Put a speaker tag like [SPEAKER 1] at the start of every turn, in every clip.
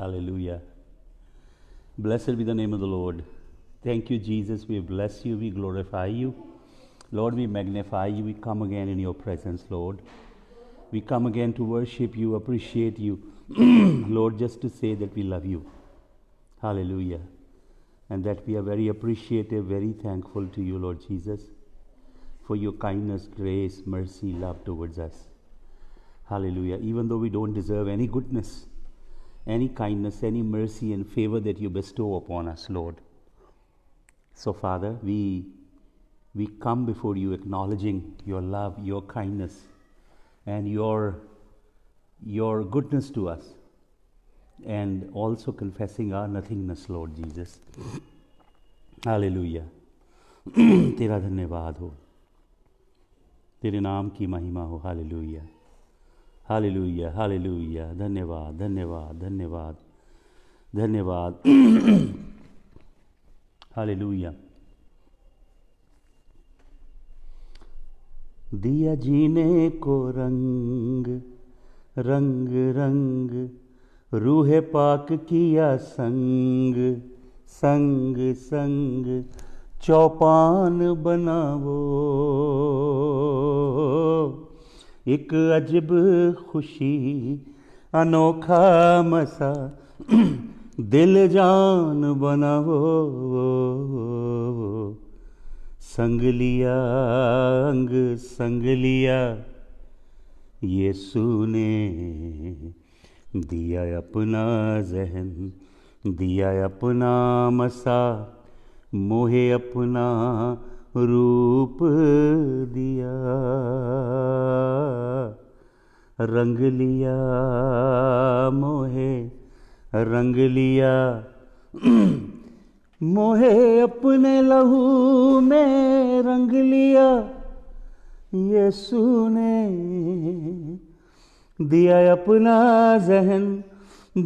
[SPEAKER 1] Hallelujah. Blessed be the name of the Lord. Thank you, Jesus. We bless you. We glorify you. Lord, we magnify you. We come again in your presence, Lord. We come again to worship you, appreciate you. Lord, just to say that we love you. Hallelujah. And that we are very appreciative, very thankful to you, Lord Jesus, for your kindness, grace, mercy, love towards us. Hallelujah. Even though we don't deserve any goodness, any kindness, any mercy and favor that you bestow upon us, Lord. So, Father, we, we come before you acknowledging your love, your kindness, and your, your goodness to us, and also confessing our nothingness, Lord Jesus. Hallelujah. Tera धन्यवाद ho. Tere naam ki mahima ho. Hallelujah. Hallelujah hallelujah धन्यवाद धन्यवाद धन्यवाद धन्यवाद hallelujah दिया जीने को रंग रंग रंग रूहे पाक किया संग संग संग चौपान बनावो एक अजब खुशी अनोखा मसा दिल जान बना वो, वो, वो संग लिया अंग संग लिया ये सुने दिया अपना जहन दिया अपना मसा मोहे अपना रूप दिया रंग लिया मोहे रंग लिया मोहे अपने लहू में रंग लिया यीशु ने दिया अपना जहन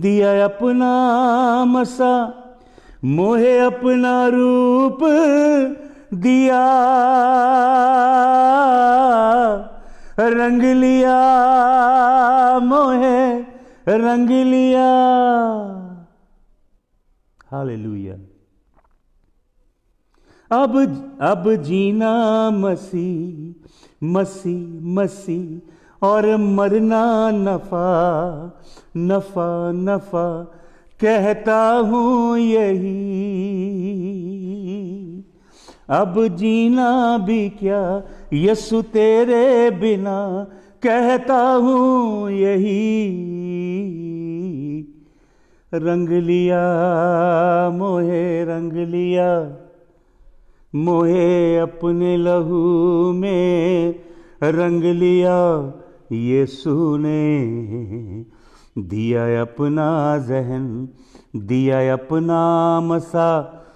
[SPEAKER 1] दिया अपना मसा मोहे अपना रूप दिया रंग लिया मोहे रंग लिया हालेलुया अब अब जीना मसी मसी मसी और मरना नफा नफा नफा कहता हूँ यही अब जीना भी क्या यसु तेरे बिना कहता हूँ यही रंग लिया मोहे रंग लिया मोहे अपने लहू में रंग लिया यीशु ने दिया अपना जहन दिया अपना मसा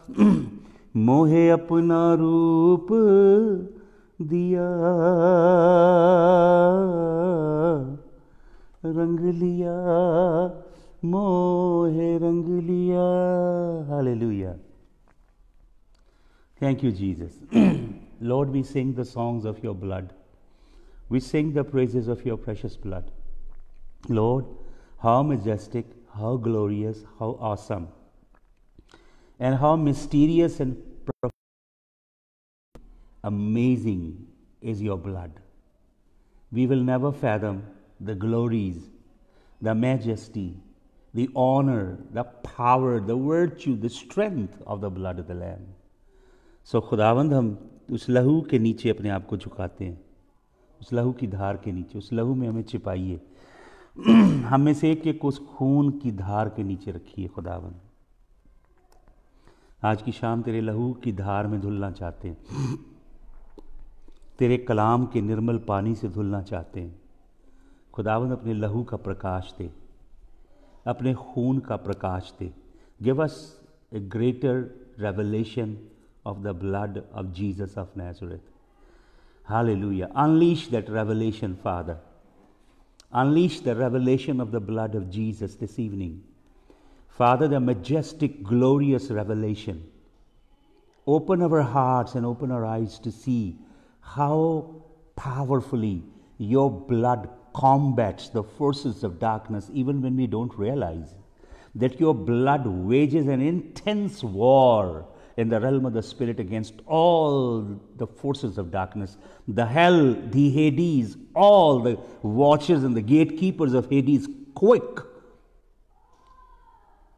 [SPEAKER 1] मोहे अपना रूप दिया रंग लिया मोहे रंग thank you jesus lord we sing the songs of your blood we sing the praises of your precious blood lord how majestic how glorious how awesome and how mysterious and Amazing is your blood. We will never fathom the glories, the majesty, the honor, the power, the virtue, the strength of the blood of the Lamb. सो खुदावंद हम उस लहू के नीचे अपने आप को झुकाते हैं उस लहू की धार के नीचे उस लहू में हमें छिपाइए हमें से एक एक उस खून की धार के नीचे रखिए खुदावंद आज की शाम तेरे लहू की धार में धुलना चाहते हैं तेरे कलाम के निर्मल पानी से धुलना चाहते हैं खुदावन अपने लहू का प्रकाश दे अपने खून का प्रकाश दे give us a greater revelation of the blood of Jesus of Nazareth hallelujah unleash that revelation Father unleash the revelation of the blood of Jesus this evening Father, the majestic, glorious revelation. Open our hearts and open our eyes to see how powerfully your blood combats the forces of darkness, even when we don't realize that your blood wages an intense war in the realm of the spirit against all the forces of darkness, the hell, the Hades, all the watchers and the gatekeepers of Hades. Quick!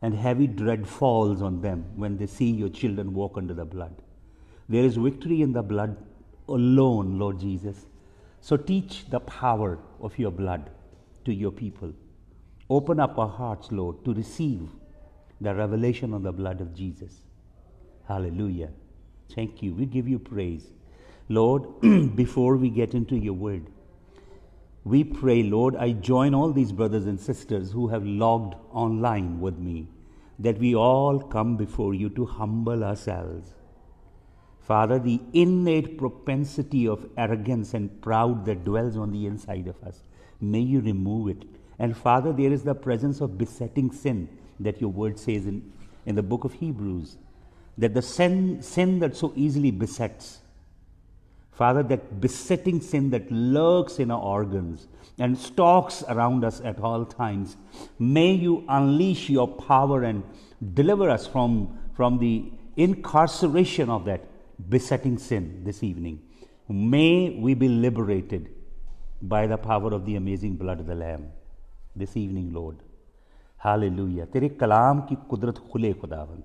[SPEAKER 1] and heavy dread falls on them when they see your children walk under the blood. There is victory in the blood alone, Lord Jesus. So teach the power of your blood to your people. Open up our hearts, Lord, to receive the revelation on the blood of Jesus. Hallelujah. Thank you. We give you praise. Lord, before we get into your word, we pray, Lord, I join all these brothers and sisters who have logged online with me, that we all come before you to humble ourselves. Father, the innate propensity of arrogance and pride that dwells on the inside of us, may you remove it. And Father, there is the presence of besetting sin that your word says in, in the book of Hebrews, that the sin, sin that so easily besets, Father, that besetting sin that lurks in our organs and stalks around us at all times, may you unleash your power and deliver us from, from the incarceration of that besetting sin this evening. May we be liberated by the power of the amazing blood of the Lamb this evening, Lord. Hallelujah. Tere kalam ki kudrat khule, खुदावन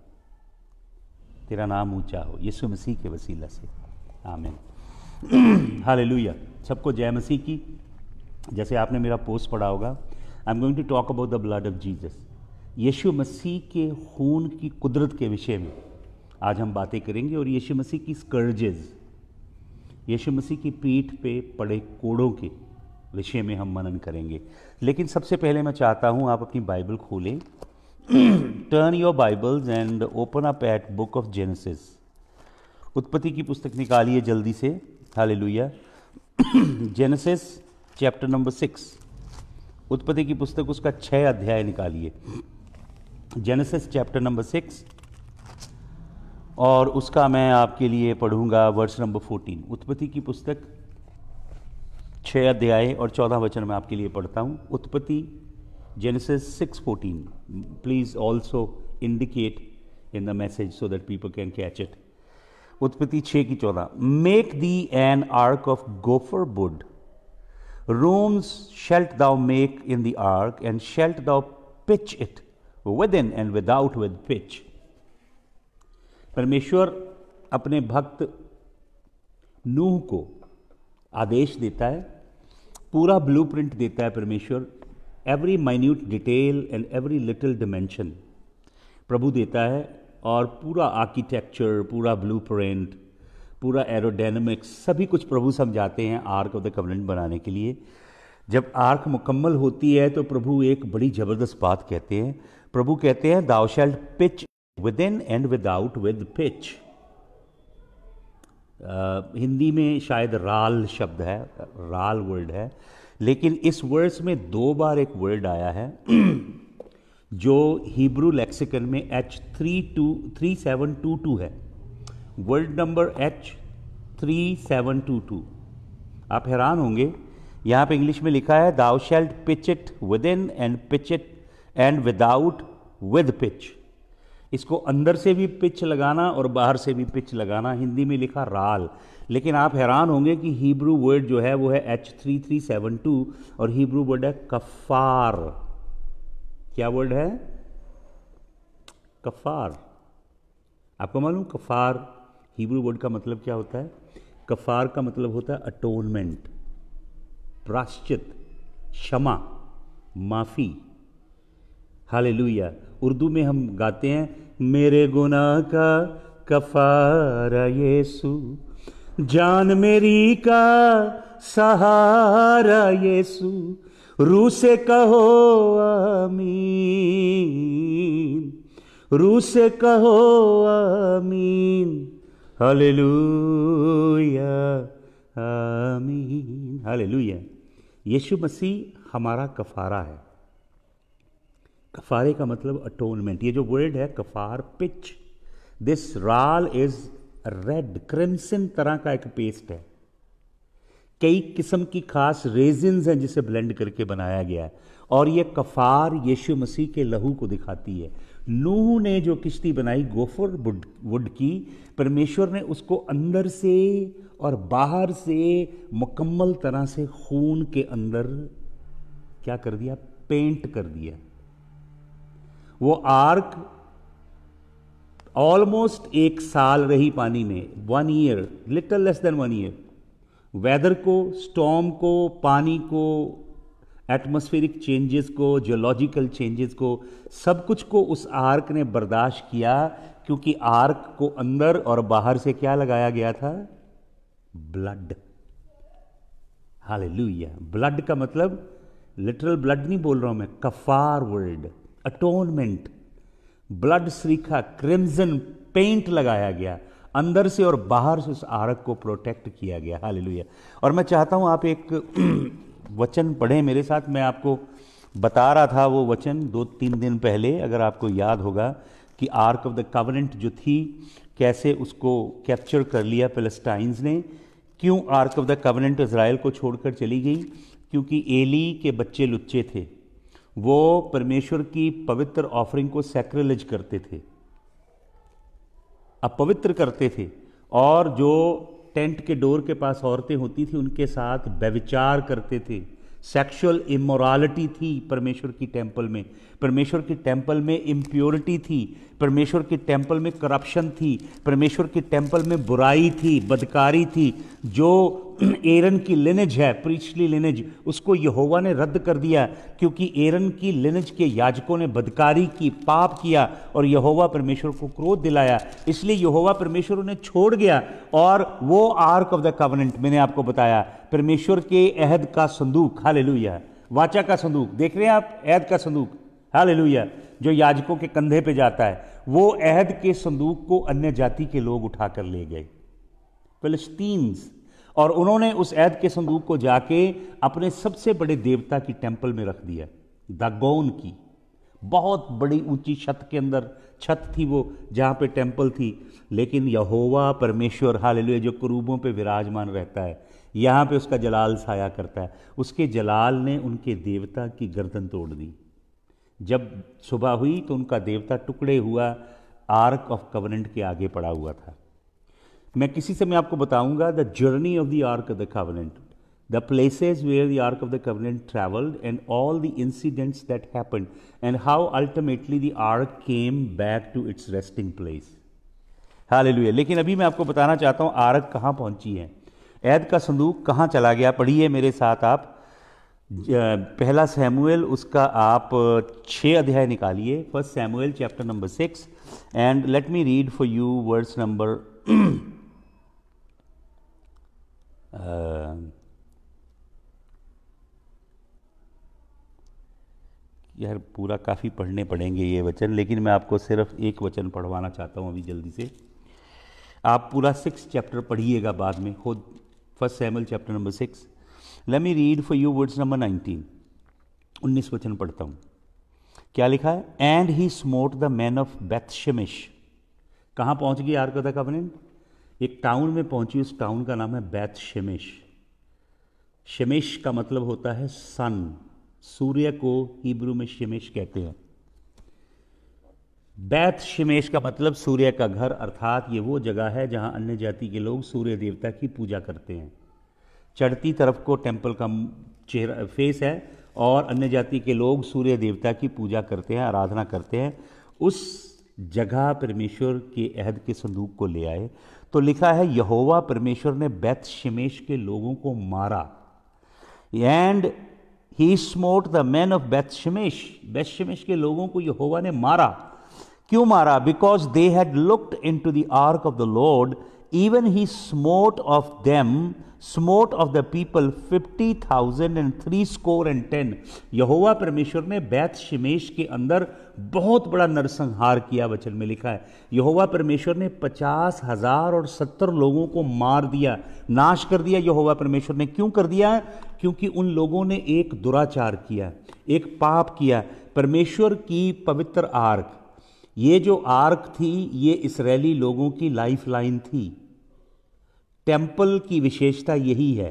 [SPEAKER 1] Tera naam ucha ho, Yeshu Masih ke vasila se. Amen. हाल सबको जय मसीह की जैसे आपने मेरा post पढ़ा होगा I am going to talk about the blood of Jesus Yeshu Masih के खून की कुदरत के विषय में आज हम बातें करेंगे और यीशु मसीह की स्कर्जेज यीशु मसीह की पीठ पे पड़े कोड़ों के विषय में हम मनन करेंगे लेकिन सबसे पहले मैं चाहता हूँ आप अपनी बाइबल खोलें turn your Bibles and open up at book of Genesis उत्पत्ति की पुस्तक निकालिए जल्दी से hallelujah Genesis chapter number six उत्पत्ति की पुस्तक उसका छः अध्याय निकालिए जेनेसिस चैप्टर नंबर सिक्स और उसका मैं आपके लिए पढ़ूंगा वर्स नंबर फोर्टीन उत्पत्ति की पुस्तक छः अध्याय और चौदह वचन मैं आपके लिए पढ़ता हूँ उत्पत्ति Genesis six fourteen please also indicate in the message so that people can catch it उत्पत्ति छे की चौदह make thee an ark of gopher wood shalt thou make in in ark and shalt thou pitch it within and without with pitch परमेश्वर अपने भक्त नूह को आदेश देता है पूरा ब्लूप्रिंट देता है परमेश्वर every minute detail and every little dimension प्रभु देता है और पूरा आर्किटेक्चर पूरा ब्लू पूरा एरोडाइनमिक्स सभी कुछ प्रभु समझाते हैं आर्क ऑफ द कवनेंट बनाने के लिए जब आर्क मुकम्मल होती है तो प्रभु एक बड़ी ज़बरदस्त बात कहते हैं प्रभु कहते हैं thou shalt pitch within and without with pitch Hindi में शायद राल शब्द है राल वर्ड है लेकिन इस वर्ड्स में दो बार एक वर्ड आया है जो हिब्रू लेक्सिकन में H three two three seven two two है word number H three seven two two आप हैरान होंगे यहाँ पे इंग्लिश में लिखा है thou shalt pitch it within and pitch it and without with pitch इसको अंदर से भी पिच लगाना और बाहर से भी पिच लगाना हिंदी में लिखा राल लेकिन आप हैरान होंगे कि हिब्रू वर्ड जो है वो है H three three seven two और हिब्रू वर्ड है कफ़ार क्या वर्ड है कफ़ार आपको मालूम कफ़ार हिब्रू वर्ड का मतलब क्या होता है कफ़ार का मतलब होता है अटोनमेंट प्राश्चित क्षमा माफ़ी हाल उर्दू में हम गाते हैं मेरे गुना का कफ़ारा यीशु जान मेरी का सहारा यीशु रू से कहो आमीन रू से कहो आमीन हालेलुया आमीन हालेलुया यीशु मसीह हमारा कफारा है कफारे का मतलब अटोनमेंट ये जो वर्ड है कफार पिच दिस राल इज रेड क्रिमसन तरह का एक पेस्ट है कई किस्म की खास रेजिन्स हैं जिसे ब्लेंड करके बनाया गया है और ये कफार यीशु मसीह के लहू को दिखाती है नूह ने जो किश्ती बनाई गोफर वुड की परमेश्वर ने उसको अंदर से और बाहर से मुकम्मल तरह से खून के अंदर क्या कर दिया पेंट कर दिया वो आर्क ऑलमोस्ट एक साल रही पानी में one year little less than one year weather को स्टॉम को पानी को एटमॉस्फेरिक चेंजेस को जियोलॉजिकल चेंजेस को सब कुछ को उस आर्क ने बर्दाश्त किया क्योंकि आर्क को अंदर और बाहर से क्या लगाया गया था ब्लड हाले ब्लड का मतलब लिटरल ब्लड नहीं बोल रहा हूं मैं कफार वर्ल्ड अटोनमेंट ब्लड श्रीखा क्रिमजन पेंट लगाया गया अंदर से और बाहर से उस आरक को प्रोटेक्ट किया गया हालेलुया और मैं चाहता हूँ आप एक वचन पढ़ें मेरे साथ मैं आपको बता रहा था वो वचन दो तीन दिन पहले अगर आपको याद होगा कि आर्क ऑफ द कवरेंट जो थी कैसे उसको कैप्चर कर लिया पेलेस्टाइंस ने क्यों ark of the covenant Israel को छोड़कर चली गई क्योंकि एली के बच्चे लुच्चे थे वो परमेश्वर की पवित्र ऑफरिंग को सैक्रिलेज करते थे अपवित्र करते थे और जो टेंट के डोर के पास औरतें होती थी उनके साथ व्यविचार करते थे सेक्सुअल इमोरालिटी थी परमेश्वर की टेम्पल में परमेश्वर की टेंपल में इम्प्योरिटी थी परमेश्वर की टेंपल में करप्शन थी परमेश्वर की टेम्पल में बुराई थी बदकारी थी जो एरन की लिनेज है प्रीचली लिनेज उसको यहोवा ने रद्द कर दिया क्योंकि एरन की लिनेज के याजकों ने बदकारी की पाप किया और यहोवा परमेश्वर को क्रोध दिलाया इसलिए यहोवा परमेश्वर उन्हें छोड़ गया और वो आर्क ऑफ द कवनेंट मैंने आपको बताया परमेश्वर के अहद का संदूक हालेलुया वाचा का संदूक देख रहे हैं आप अहद का संदूक हालेलुया जो याजकों के कंधे पे जाता है वो अहद के संदूक को अन्य जाति के लोग उठा कर ले गए फिलिस्तीन्स और उन्होंने उस ऐद के संदूक को जाके अपने सबसे बड़े देवता की टेम्पल में रख दिया द गौन की बहुत बड़ी ऊंची छत के अंदर छत थी वो जहाँ पे टेम्पल थी लेकिन यहोवा परमेश्वर हालेलुया जो क्रूबों पे विराजमान रहता है यहाँ पे उसका जलाल साया करता है उसके जलाल ने उनके देवता की गर्दन तोड़ दी जब सुबह हुई तो उनका देवता टुकड़े हुआ आर्क ऑफ कवनेंट के आगे पड़ा हुआ था मैं किसी से मैं आपको बताऊंगा the journey of the ark of the covenant the places where the Ark of the Covenant traveled and all the incidents that happened and how ultimately the Ark came back to its resting place. Hallelujah लेकिन अभी मैं आपको बताना चाहता हूँ arc कहाँ पहुँची है ऐद का संदूक कहाँ चला गया पढ़िए मेरे साथ आप पहला सैमुएल उसका आप छः अध्याय निकालिए first Samuel chapter number six and let me read for you words number uh, यार पूरा काफ़ी पढ़ने पड़ेंगे ये वचन लेकिन मैं आपको सिर्फ एक वचन पढ़वाना चाहता हूँ अभी जल्दी से आप पूरा सिक्स चैप्टर पढ़िएगा बाद में खुद first Samuel chapter number six let me read for you words number nineteen उन्नीस वचन पढ़ता हूँ क्या लिखा है and he smote the man of Beth Shemesh कहाँ पहुँच गई आर्कदा कवनेंट एक टाउन में पहुंची उस टाउन का नाम है बैत शमेश शमेश का मतलब होता है सन सूर्य को हिब्रू में शमेश कहते हैं बैत शमेश का मतलब सूर्य का घर अर्थात ये वो जगह है जहां अन्य जाति के लोग सूर्य देवता की पूजा करते हैं चढ़ती तरफ को टेम्पल का चेहरा फेस है और अन्य जाति के लोग सूर्य देवता की पूजा करते हैं आराधना करते हैं उस जगह परमेश्वर के अहद के संदूक को ले आए तो लिखा है यहोवा परमेश्वर ने बैत शिमेश के लोगों को मारा and he smote the man of Beth Shemesh बैत शिमेश के लोगों को यहोवा ने मारा क्यों मारा because they had looked into the ark of the Lord even he smote of them smote of the people fifty thousand and three score and ten यहोवा परमेश्वर ने बैत शिमेश के अंदर बहुत बड़ा नरसंहार किया वचन में लिखा है यहोवा परमेश्वर ने पचास हजार और सत्तर लोगों को मार दिया नाश कर दिया यहोवा परमेश्वर ने क्यों कर दिया क्योंकि उन लोगों ने एक दुराचार किया एक पाप किया परमेश्वर की पवित्र आर्क ये जो आर्क थी ये इसराइली लोगों की लाइफ लाइन थी टेम्पल की विशेषता यही है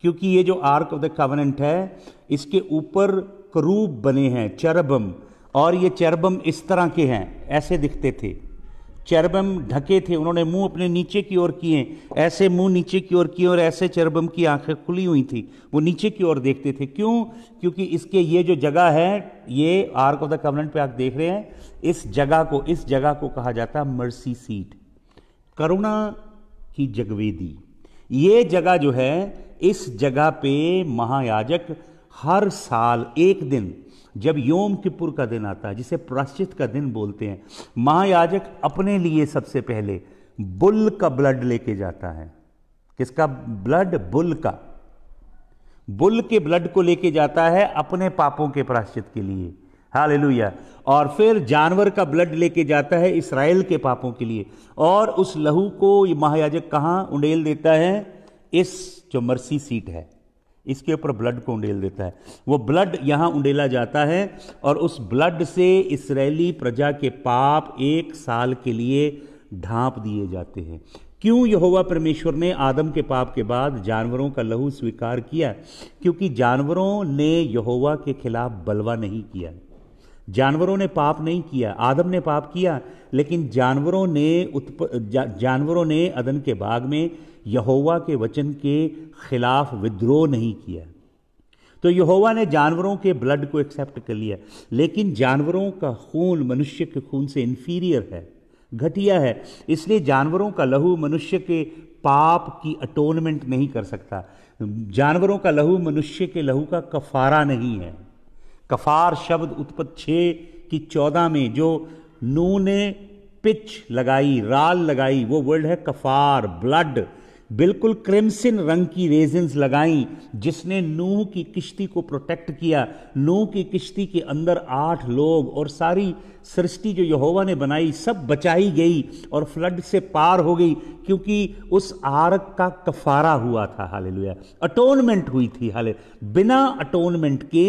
[SPEAKER 1] क्योंकि ये जो आर्क ऑफ द कवनेंट है इसके ऊपर करूब बने हैं चरबम और ये चरबम इस तरह के हैं ऐसे दिखते थे चरबम ढके थे उन्होंने मुंह अपने नीचे की ओर किए ऐसे मुंह नीचे की ओर किए और ऐसे चरबम की आंखें खुली हुई थी वो नीचे की ओर देखते थे क्यों क्योंकि इसके ये जो जगह है ये आर्क ऑफ द कवनेंट पे आप देख रहे हैं इस जगह को इस जगह को कहा जाता है मर्सी सीट करुणा की जगवेदी ये जगह जो है इस जगह पे महायाजक हर साल एक दिन जब योम किपुर का दिन आता है जिसे प्राश्चित का दिन बोलते हैं महायाजक अपने लिए सबसे पहले बुल का ब्लड लेके जाता है किसका ब्लड बुल का बुल के ब्लड को लेके जाता है अपने पापों के प्राश्चित के लिए हालेलुया और फिर जानवर का ब्लड लेके जाता है इसराइल के पापों के लिए और उस लहू को महायाजक कहां उंडेल देता है इस जो मर्सी सीट है इसके ऊपर ब्लड को उंडेल देता है वो ब्लड यहाँ उंडेला जाता है और उस ब्लड से इसराइली प्रजा के पाप एक साल के लिए ढांप दिए जाते हैं क्यों यहोवा परमेश्वर ने आदम के पाप के बाद जानवरों का लहू स्वीकार किया क्योंकि जानवरों ने यहोवा के खिलाफ बलवा नहीं किया जानवरों ने पाप नहीं किया आदम ने पाप किया लेकिन जानवरों ने उत्प जा, जानवरों ने अदन के बाग में यहोवा के वचन के खिलाफ विद्रोह नहीं किया तो यहोवा ने जानवरों के ब्लड को एक्सेप्ट कर लिया लेकिन जानवरों का खून मनुष्य के खून से इन्फीरियर है घटिया है इसलिए जानवरों का लहू मनुष्य के पाप की अटोनमेंट नहीं कर सकता जानवरों का लहू मनुष्य के लहू का कफारा नहीं है कफार शब्द उत्पत्त छः की चौदह में जो नू ने पिच लगाई राल लगाई वो वर्ड है कफार ब्लड बिल्कुल क्रिमसिन रंग की रेजेंस लगाई जिसने नूह की किश्ती को प्रोटेक्ट किया नूह की किश्ती के अंदर आठ लोग और सारी सृष्टि जो यहोवा ने बनाई सब बचाई गई और फ्लड से पार हो गई क्योंकि उस आरक का कफारा हुआ था हालेलुया अटोनमेंट हुई थी हाले बिना अटोनमेंट के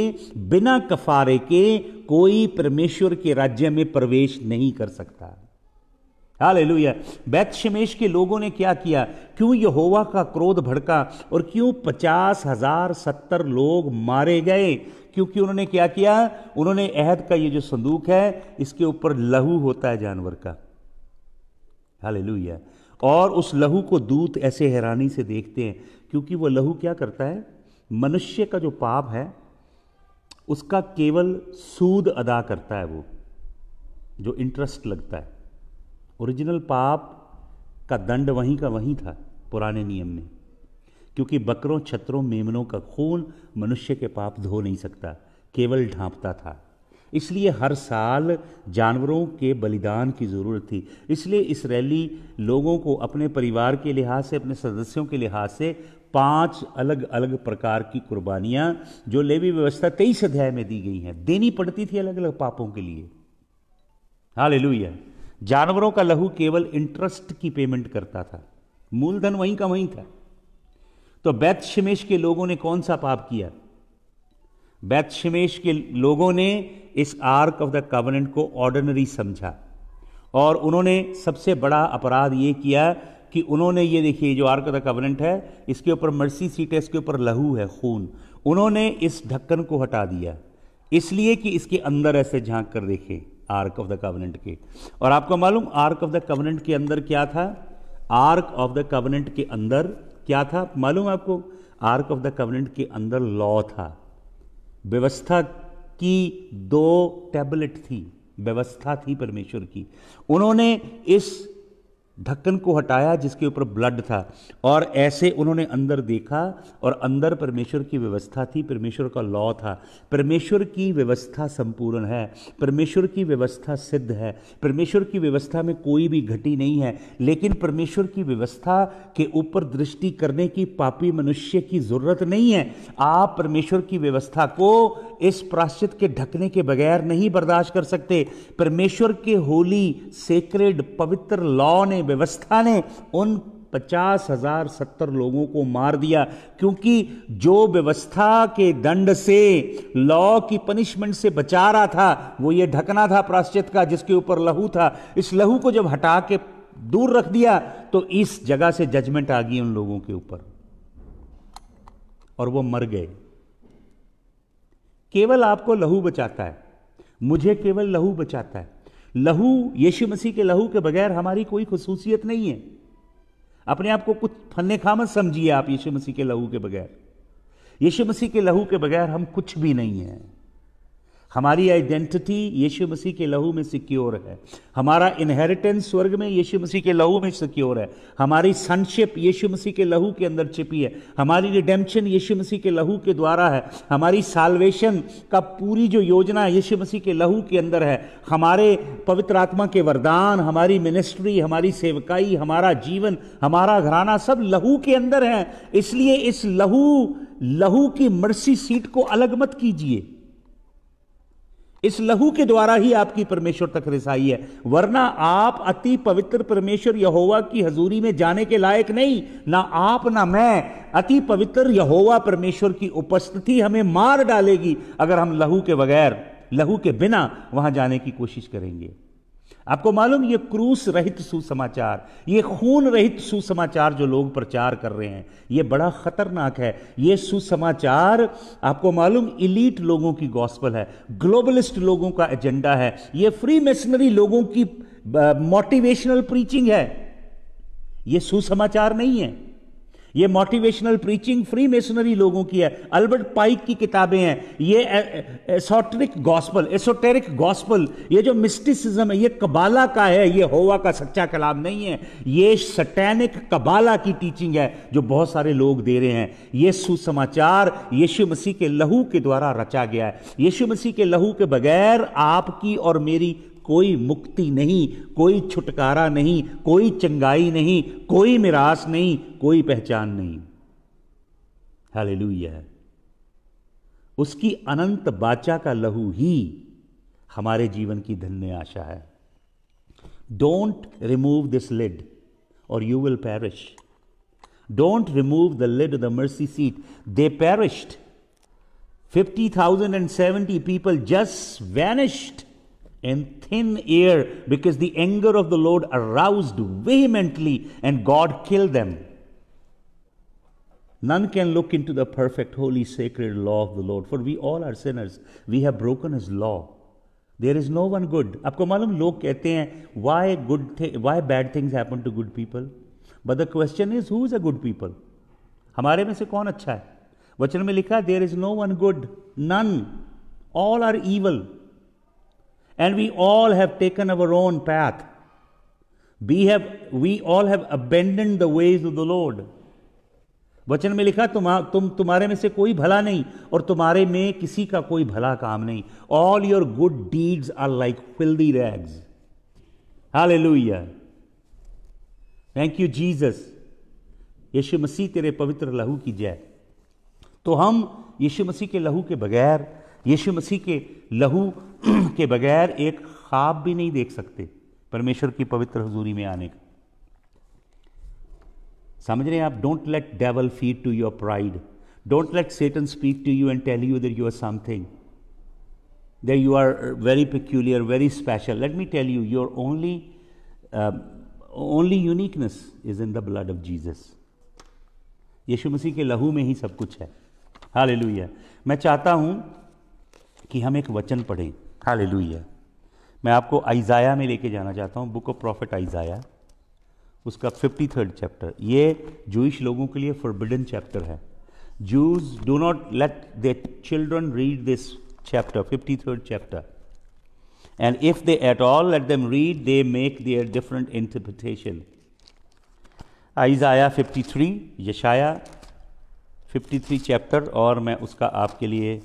[SPEAKER 1] बिना कफारे के कोई परमेश्वर के राज्य में प्रवेश नहीं कर सकता हालेलुया बैत शमेश के लोगों ने क्या किया क्यों यहोवा का क्रोध भड़का और क्यों पचास हजार सत्तर लोग मारे गए क्योंकि उन्होंने क्या किया उन्होंने अहद का ये जो संदूक है इसके ऊपर लहू होता है जानवर का हालेलुया और उस लहू को दूत ऐसे हैरानी से देखते हैं क्योंकि वो लहू क्या करता है मनुष्य का जो पाप है उसका केवल सूद अदा करता है वो जो इंटरेस्ट लगता है ओरिजिनल पाप का दंड वहीं का वहीं था पुराने नियम में क्योंकि बकरों छत्रों मेमनों का खून मनुष्य के पाप धो नहीं सकता केवल ढांपता था इसलिए हर साल जानवरों के बलिदान की ज़रूरत थी इसलिए इसराइली लोगों को अपने परिवार के लिहाज से अपने सदस्यों के लिहाज से पांच अलग अलग प्रकार की कुर्बानियां जो लेवी व्यवस्था तेईस अध्याय में दी गई हैं देनी पड़ती थी अलग अलग पापों के लिए हाँ ले हाल जानवरों का लहू केवल इंटरेस्ट की पेमेंट करता था मूलधन वहीं का वहीं था तो बैतशमेश के लोगों ने कौन सा पाप किया बैतशमेश के लोगों ने इस आर्क ऑफ द कवनेंट को ऑर्डनरी समझा और उन्होंने सबसे बड़ा अपराध ये किया कि उन्होंने ये देखिए जो आर्क ऑफ द कवनेंट है इसके ऊपर मर्सी सीट है इसके ऊपर लहू है खून उन्होंने इस ढक्कन को हटा दिया इसलिए कि इसके अंदर ऐसे झांक कर देखें आर्क ऑफ द कवनेंट के और आपको मालूम आर्क ऑफ द कवनेंट के अंदर क्या था आर्क ऑफ द कवनेंट के अंदर क्या था मालूम आपको आर्क ऑफ द कवनेंट के अंदर लॉ था व्यवस्था की दो टैबलेट थी व्यवस्था थी परमेश्वर की उन्होंने इस ढक्कन को हटाया जिसके ऊपर ब्लड था और ऐसे उन्होंने अंदर देखा और अंदर परमेश्वर की व्यवस्था थी परमेश्वर का लॉ था परमेश्वर की व्यवस्था संपूर्ण है परमेश्वर की व्यवस्था सिद्ध है परमेश्वर की व्यवस्था में कोई भी घटी नहीं है लेकिन परमेश्वर की व्यवस्था के ऊपर दृष्टि करने की पापी मनुष्य की ज़रूरत नहीं है आप परमेश्वर की व्यवस्था को इस प्राश्चित के ढकने के बगैर नहीं बर्दाश्त कर सकते परमेश्वर के होली सेक्रेड पवित्र लॉ ने ने व्यवस्था ने उन पचास हजार सत्तर लोगों को मार दिया क्योंकि जो व्यवस्था के दंड से लॉ की पनिशमेंट से बचा रहा था वो ये ढकना था प्राश्चित का जिसके ऊपर लहू था इस लहू को जब हटा के दूर रख दिया तो इस जगह से जजमेंट आ गई उन लोगों के ऊपर और वो मर गए केवल आपको लहू बचाता है मुझे केवल लहू बचाता है लहू यीशु मसीह के लहू के बगैर हमारी कोई खसूसियत नहीं है अपने आप को कुछ फन्ने खामत समझिए आप यीशु मसीह के लहू के बगैर यीशु मसीह के लहू के बगैर हम कुछ भी नहीं हैं हमारी आइडेंटिटी यीशु मसीह के लहू में सिक्योर है हमारा इनहेरिटेंस स्वर्ग में यीशु मसीह के लहू में सिक्योर है हमारी सनशिप यीशु मसीह के लहू के अंदर छिपी है हमारी रिडेम्पशन यीशु मसीह के लहू के द्वारा है हमारी साल्वेशन का पूरी जो योजना यीशु मसीह के लहू के अंदर है हमारे पवित्र आत्मा के वरदान हमारी मिनिस्ट्री हमारी सेवकाई हमारा जीवन हमारा घराना सब लहू के अंदर है इसलिए इस लहू लहू की मर्सी सीट को अलग मत कीजिए इस लहू के द्वारा ही आपकी परमेश्वर तक रिसाई है वरना आप अति पवित्र परमेश्वर यहोवा की हजूरी में जाने के लायक नहीं ना आप ना मैं अति पवित्र यहोवा परमेश्वर की उपस्थिति हमें मार डालेगी अगर हम लहू के बगैर लहू के बिना वहां जाने की कोशिश करेंगे आपको मालूम ये क्रूस रहित सुसमाचार ये खून रहित सुसमाचार जो लोग प्रचार कर रहे हैं ये बड़ा खतरनाक है ये सुसमाचार आपको मालूम इलीट लोगों की गॉस्पल है ग्लोबलिस्ट लोगों का एजेंडा है ये फ्री मिशनरी लोगों की मोटिवेशनल uh, प्रीचिंग है ये सुसमाचार नहीं है ये मोटिवेशनल प्रीचिंग फ्री मेसनरी लोगों की है अल्बर्ट पाइक की किताबें हैं ये एसोटरिक गॉस्पल एसोटेरिक गॉस्पल ये जो मिस्टिसिज्म है ये कबाला का है ये होवा का सच्चा कलाम नहीं है ये सटैनिक कबाला की टीचिंग है जो बहुत सारे लोग दे रहे हैं ये सुसमाचार यीशु मसीह के लहू के द्वारा रचा गया है यीशु मसीह के लहू के बगैर आपकी और मेरी कोई मुक्ति नहीं कोई छुटकारा नहीं कोई चंगाई नहीं कोई मिरास नहीं कोई पहचान नहीं हालेलुया उसकी अनंत बाचा का लहू ही हमारे जीवन की धन्य आशा है डोंट रिमूव दिस लिड और you will perish don't remove the lid the mercy seat they perished seventy people just vanished In thin air because the anger of the Lord aroused vehemently and God killed them. None can look into the perfect, holy, sacred law of the Lord, for we all are sinners. We have broken His law. There is no one good. Aapko malum, log kehte hain, why, good th- why bad things happen to good people? But the question is, who is a good people? Hamare mein se kaun acha hai? Vachan mein there is no one good. None. All are evil. And we all have taken our own path. We, have, we all have abandoned the ways of the Lord. वचन में लिखा तुम तुम तुम्हारे में से कोई भला नहीं और तुम्हारे में किसी का कोई भला काम नहीं all your good deeds are like filthy rags हाल thank you Jesus Yeshu Masih तेरे पवित्र लहू की जय तो हम यीशु मसीह के लहू के बगैर यीशु मसीह के लहू के बगैर एक ख्वाब भी नहीं देख सकते परमेश्वर की पवित्र हजूरी में आने का समझ रहे हैं आप don't let devil feed to your pride don't let Satan speak to you and tell you that you are something that you are very peculiar very special let me tell you your only only uniqueness is in the blood of Jesus Yeshu Masih के लहू में ही सब कुछ है हाँ मैं चाहता हूं कि हम एक वचन पढ़ें हालेलुया मैं आपको आइजाया में लेके जाना चाहता हूँ बुक ऑफ प्रॉफिट आइजाया उसका फिफ्टी थर्ड चैप्टर ये जूश लोगों के लिए फॉरबिडन चैप्टर है Jews do not let the children read this chapter fifty third chapter and if they at all let them read they make their different interpretation Isaiah fifty three यशाया fifty three chapter और मैं उसका आपके लिए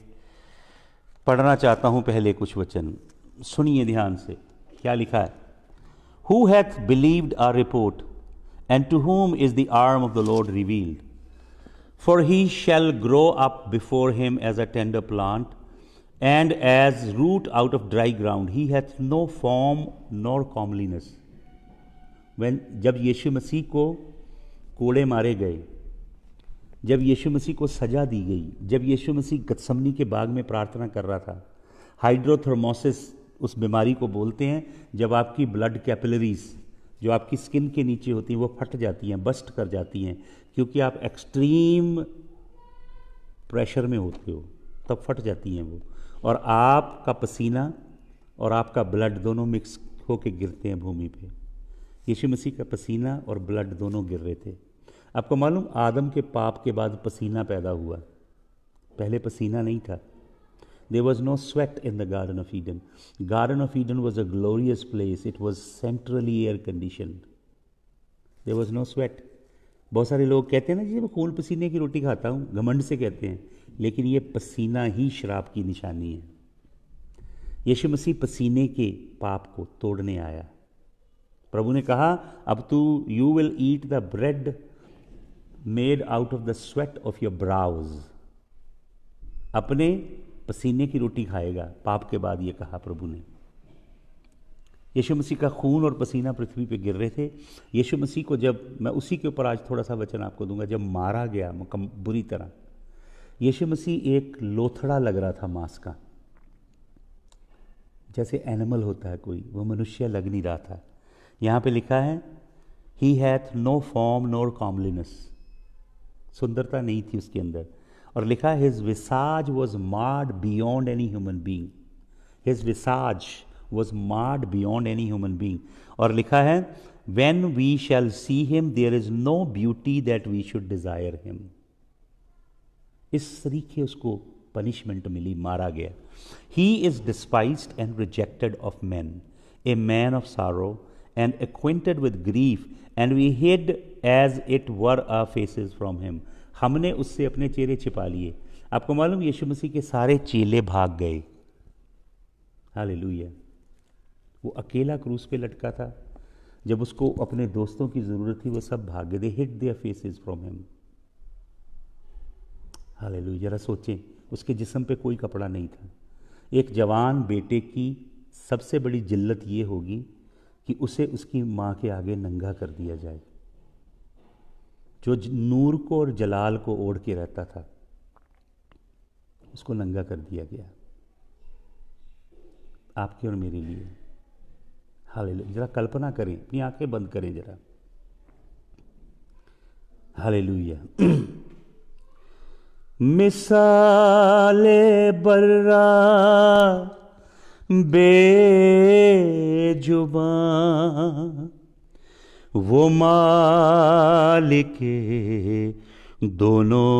[SPEAKER 1] पढ़ना चाहता हूं पहले कुछ वचन सुनिए ध्यान से क्या लिखा है who hath believed our report and to whom is the arm of the Lord revealed for he shall grow up before him as a tender plant and as root out of dry ground he hath no form nor comeliness जब यीशु मसीह को कोड़े मारे गए जब यीशु मसीह को सजा दी गई जब यीशु मसीह गतसमनी के बाग में प्रार्थना कर रहा था हाइड्रोथर्मोसिस उस बीमारी को बोलते हैं जब आपकी ब्लड कैपिलरीज जो आपकी स्किन के नीचे होती हैं वो फट जाती हैं बस्ट कर जाती हैं क्योंकि आप एक्सट्रीम प्रेशर में होते हो तब फट जाती हैं वो और आपका पसीना और आपका ब्लड दोनों मिक्स होके गिरते हैं भूमि पे यीशु मसीह का पसीना और ब्लड दोनों गिर रहे थे आपको मालूम आदम के पाप के बाद पसीना पैदा हुआ पहले पसीना नहीं था there was no sweat in the garden of Eden garden of Eden was a glorious place it was centrally air condition there was no sweat बहुत सारे लोग कहते हैं ना जी मैं खून पसीने की रोटी खाता हूँ घमंड से कहते हैं लेकिन ये पसीना ही शराब की निशानी है यीशु मसीह पसीने के पाप को तोड़ने आया प्रभु ने कहा अब तू you will eat the bread made out of the sweat of your brows अपने पसीने की रोटी खाएगा पाप के बाद ये कहा प्रभु ने यीशु मसीह का खून और पसीना पृथ्वी पे गिर रहे थे यीशु मसीह को जब मैं उसी के ऊपर आज थोड़ा सा वचन आपको दूंगा जब मारा गया मुकम बुरी तरह यीशु मसीह एक लोथड़ा लग रहा था मांस का जैसे एनिमल होता है कोई वो मनुष्य लग नहीं रहा था यहाँ पे लिखा है he hath no form nor comeliness सुंदरता नहीं थी उसके अंदर और लिखा his visage was marred beyond any human being his visage was marred beyond any human being और लिखा है when we shall see him there is no beauty that we should desire him इस तरीके उसको पनिशमेंट मिली मारा गया he is despised and rejected of man a man of sorrow and acquainted with grief and we hid as it were our faces from him हमने उससे अपने चेहरे छिपा लिए आपको मालूम यीशु मसीह के सारे चेले भाग गए हाल वो अकेला क्रूस पे लटका था जब उसको अपने दोस्तों की ज़रूरत थी वो सब भाग गए they hid their faces from him हाल जरा सोचें उसके जिसम पे कोई कपड़ा नहीं था एक जवान बेटे की सबसे बड़ी जिल्लत ये होगी कि उसे उसकी माँ के आगे नंगा कर दिया जाए जो नूर को और जलाल को ओढ़ के रहता था उसको नंगा कर दिया गया आपके और मेरे लिए हाल जरा कल्पना करें अपनी आंखें बंद करें जरा हाल मिसाले बर्रा बेजुबान वो मालिक दोनों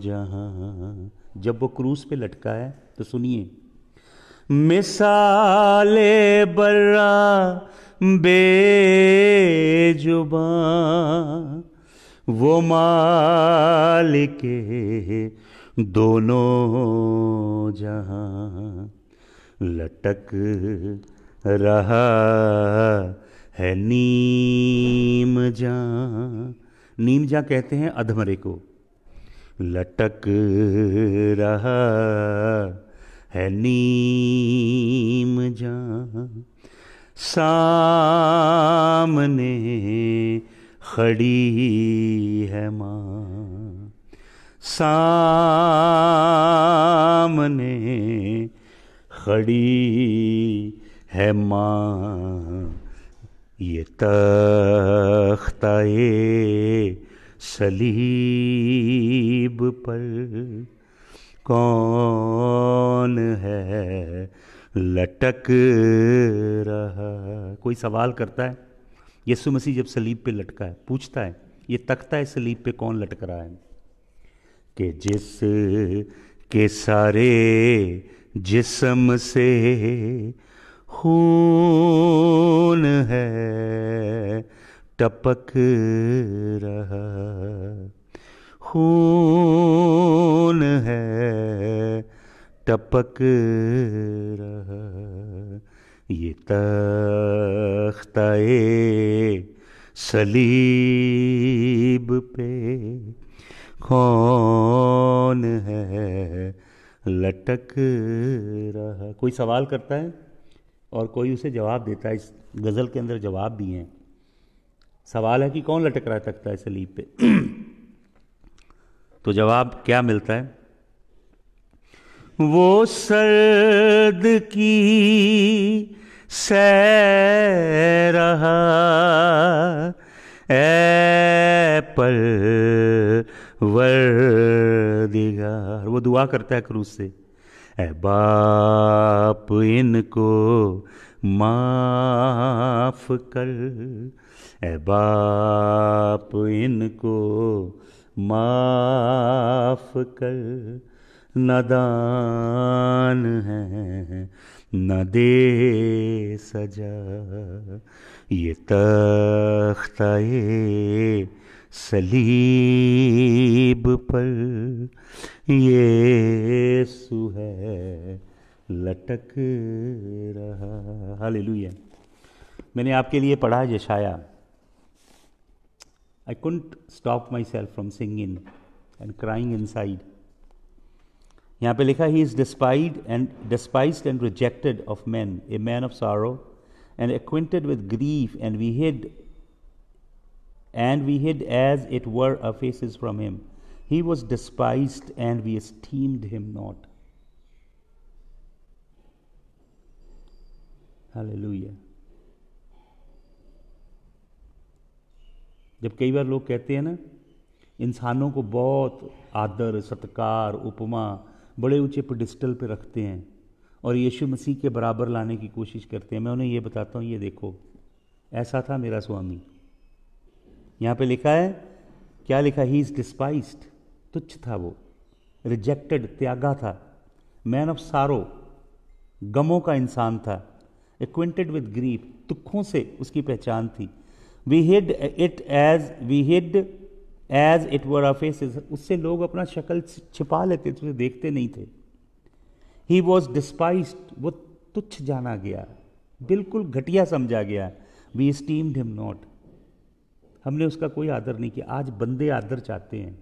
[SPEAKER 1] जहां जब वो क्रूज पे लटका है तो सुनिए मिसाले बर्रा बेजुबा वो मालिक दोनों जहां लटक रहा है नीम जा नीम जा कहते हैं अधमरे को लटक रहा है नीम जा सामने खड़ी है माँ सामने खड़ी है माँ ये तख्ताए सलीब पर कौन है लटक रहा कोई सवाल करता है यीशु मसीह जब सलीब पे लटका है पूछता है ये तख्ता है सलीब पे कौन लटक रहा है कि जिस के सारे जिसम से खून है टपक रहा खून है टपक रहा ये तख्ताए सलीब पे कौन है लटक रहा कोई सवाल करता है और कोई उसे जवाब देता है इस गज़ल के अंदर जवाब भी हैं सवाल है कि कौन लटक रहा तकता है सलीब पे तो जवाब क्या मिलता है वो सर्द की से रहा पर वर दिगार वो दुआ करता है क्रूज से ए बाप इनको माफ कर ए बाप इनको माफ कर नदान है न दे सजा ये तख्ताए सलीब पर ये सु है लटक रहा हाल मैंने आपके लिए पढ़ा है यशाया I couldn't stop myself from singing and crying inside यहाँ पे लिखा he is despised and despised and rejected of man a man of sorrow and acquainted with grief and we hid and we hid as it were a faces from him He was despised and we esteemed him not. Hallelujah जब कई बार लोग कहते हैं ना इंसानों को बहुत आदर सत्कार उपमा बड़े ऊंचे पेडिस्टल पे रखते हैं और यीशु मसीह के बराबर लाने की कोशिश करते हैं मैं उन्हें ये बताता हूँ ये देखो ऐसा था मेरा स्वामी यहाँ पे लिखा है क्या लिखा ही इज़ डिस्पाइस्ड तुच्छ था वो रिजेक्टेड त्यागा था मैन ऑफ सारो गमों का इंसान था एक्विंटेड विद ग्रीफ दुखों से उसकी पहचान थी we hid it as we hid as it were face उससे लोग अपना शक्ल छिपा लेते थे उसे देखते नहीं थे ही वॉज डिस्पाइज वो तुच्छ जाना गया बिल्कुल घटिया समझा गया वी स्टीम्ड हिम नॉट हमने उसका कोई आदर नहीं किया आज बंदे आदर चाहते हैं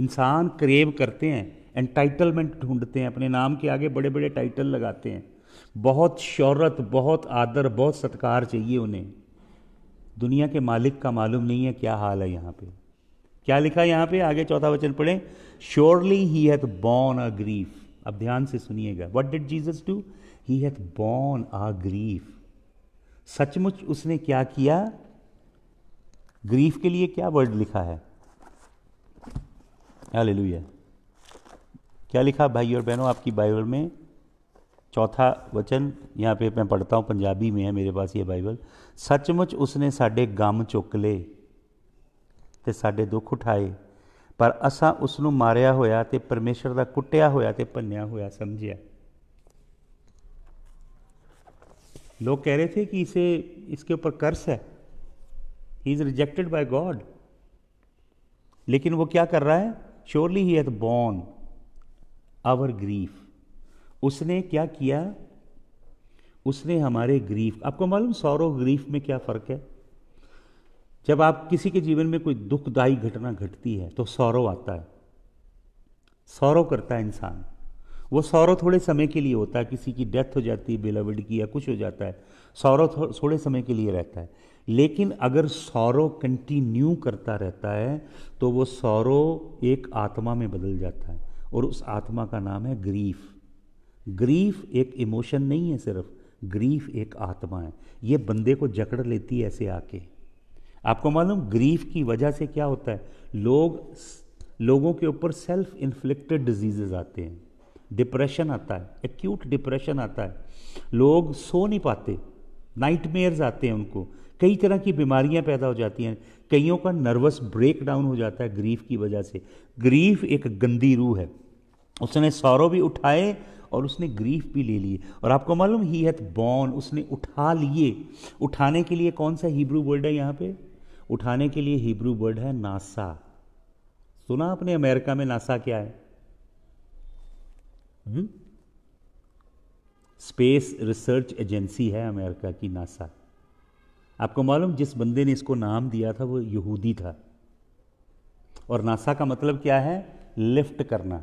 [SPEAKER 1] इंसान क्रेव करते हैं एंटाइटलमेंट ढूंढते हैं अपने नाम के आगे बड़े बड़े टाइटल लगाते हैं बहुत शौहरत बहुत आदर बहुत सत्कार चाहिए उन्हें दुनिया के मालिक का मालूम नहीं है क्या हाल है यहाँ पे क्या लिखा यहाँ पे आगे चौथा वचन पढ़ें surely he hath borne a grief अब ध्यान से सुनिएगा what did Jesus do he hath borne our grief सचमुच उसने क्या किया ग्रीफ के लिए क्या वर्ड लिखा है हालेलुया क्या लिखा भाई और बहनों आपकी बाइबल में चौथा वचन यहाँ पे मैं पढ़ता हूँ पंजाबी में है मेरे पास ये बाइबल सचमुच उसने साढ़े गम चुक ले तो साढ़े दुख उठाए पर असा ਉਸ मारिया होया तो परमेश्वर का कुटिया होया तो भन्या होया समझ लोग कह रहे थे कि इसे इसके ऊपर कर्स है he is rejected by God लेकिन वो क्या कर रहा है surely he hath borne our grief उसने क्या किया उसने हमारे ग्रीफ आपको मालूम सौरो ग्रीफ में क्या फ़र्क है जब आप किसी के जीवन में कोई दुखदायी घटना घटती है तो सौरव आता है सौरव करता है इंसान वो सौरव थोड़े समय के लिए होता है किसी की डेथ हो जाती है बिलवड की या कुछ हो जाता है सौरव थोड़े समय के लिए रहता है लेकिन अगर सौरव कंटिन्यू करता रहता है तो वो सौरव एक आत्मा में बदल जाता है और उस आत्मा का नाम है ग्रीफ ग्रीफ एक इमोशन नहीं है सिर्फ ग्रीफ एक आत्मा है ये बंदे को जकड़ लेती है ऐसे आके आपको मालूम ग्रीफ की वजह से क्या होता है लोग लोगों के ऊपर सेल्फ इन्फ्लिक्टेड डिजीजेज आते हैं डिप्रेशन आता है एक्यूट डिप्रेशन आता है लोग सो नहीं पाते नाइटमेयर्स आते हैं उनको कई तरह की बीमारियां पैदा हो जाती हैं कईयों का नर्वस ब्रेक डाउन हो जाता है ग्रीफ की वजह से ग्रीफ एक गंदी रूह है उसने सौरव भी उठाए और उसने ग्रीफ भी ले लिए और आपको मालूम ही हैथ बॉन उसने उठा लिए उठाने के लिए कौन सा हिब्रू वर्ड है यहाँ पे उठाने के लिए हिब्रू वर्ड है नासा सुना आपने अमेरिका में नासा क्या है स्पेस रिसर्च एजेंसी है अमेरिका की नासा आपको मालूम जिस बंदे ने इसको नाम दिया था वो यहूदी था और नासा का मतलब क्या है लिफ्ट करना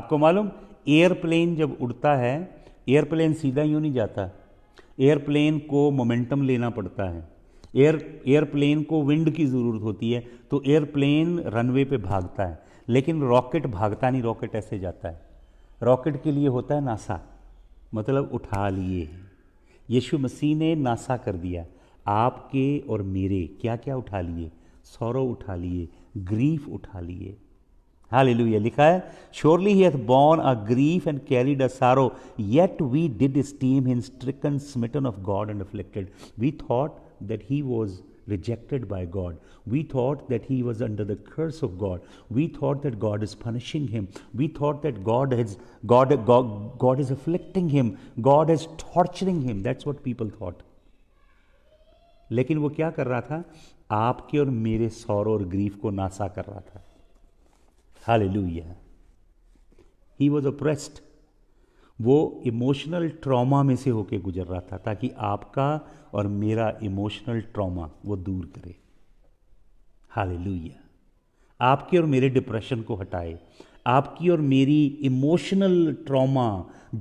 [SPEAKER 1] आपको मालूम एयरप्लेन जब उड़ता है एयरप्लेन सीधा यूँ नहीं जाता एयरप्लेन को मोमेंटम लेना पड़ता है एयर एयरप्लेन को विंड की ज़रूरत होती है तो एयरप्लेन रनवे पे भागता है लेकिन रॉकेट भागता नहीं रॉकेट ऐसे जाता है रॉकेट के लिए होता है नासा मतलब उठा लिए यीशु मसीह ने नासा कर दिया आपके और मेरे क्या क्या उठा लिए सौरव उठा लिए ग्रीफ उठा लिए हाल लिखा है surely he hath borne a grief and carried a sorrow yet we did esteem him stricken smitten of God and afflicted we thought that he was rejected by God. We thought that he was under the curse of God. We thought that God is punishing him. We thought that God is God, God, God is afflicting him. God is torturing him. That's what people thought. लेकिन वो क्या कर रहा था आपके और मेरे सौर और ग्रीफ को नासा कर रहा था hallelujah he was oppressed वो इमोशनल ट्रॉमा में से होके गुजर रहा था ताकि आपका और मेरा इमोशनल ट्रॉमा वो दूर करे हाले लुया आपके और मेरे डिप्रेशन को हटाए आपकी और मेरी इमोशनल ट्रॉमा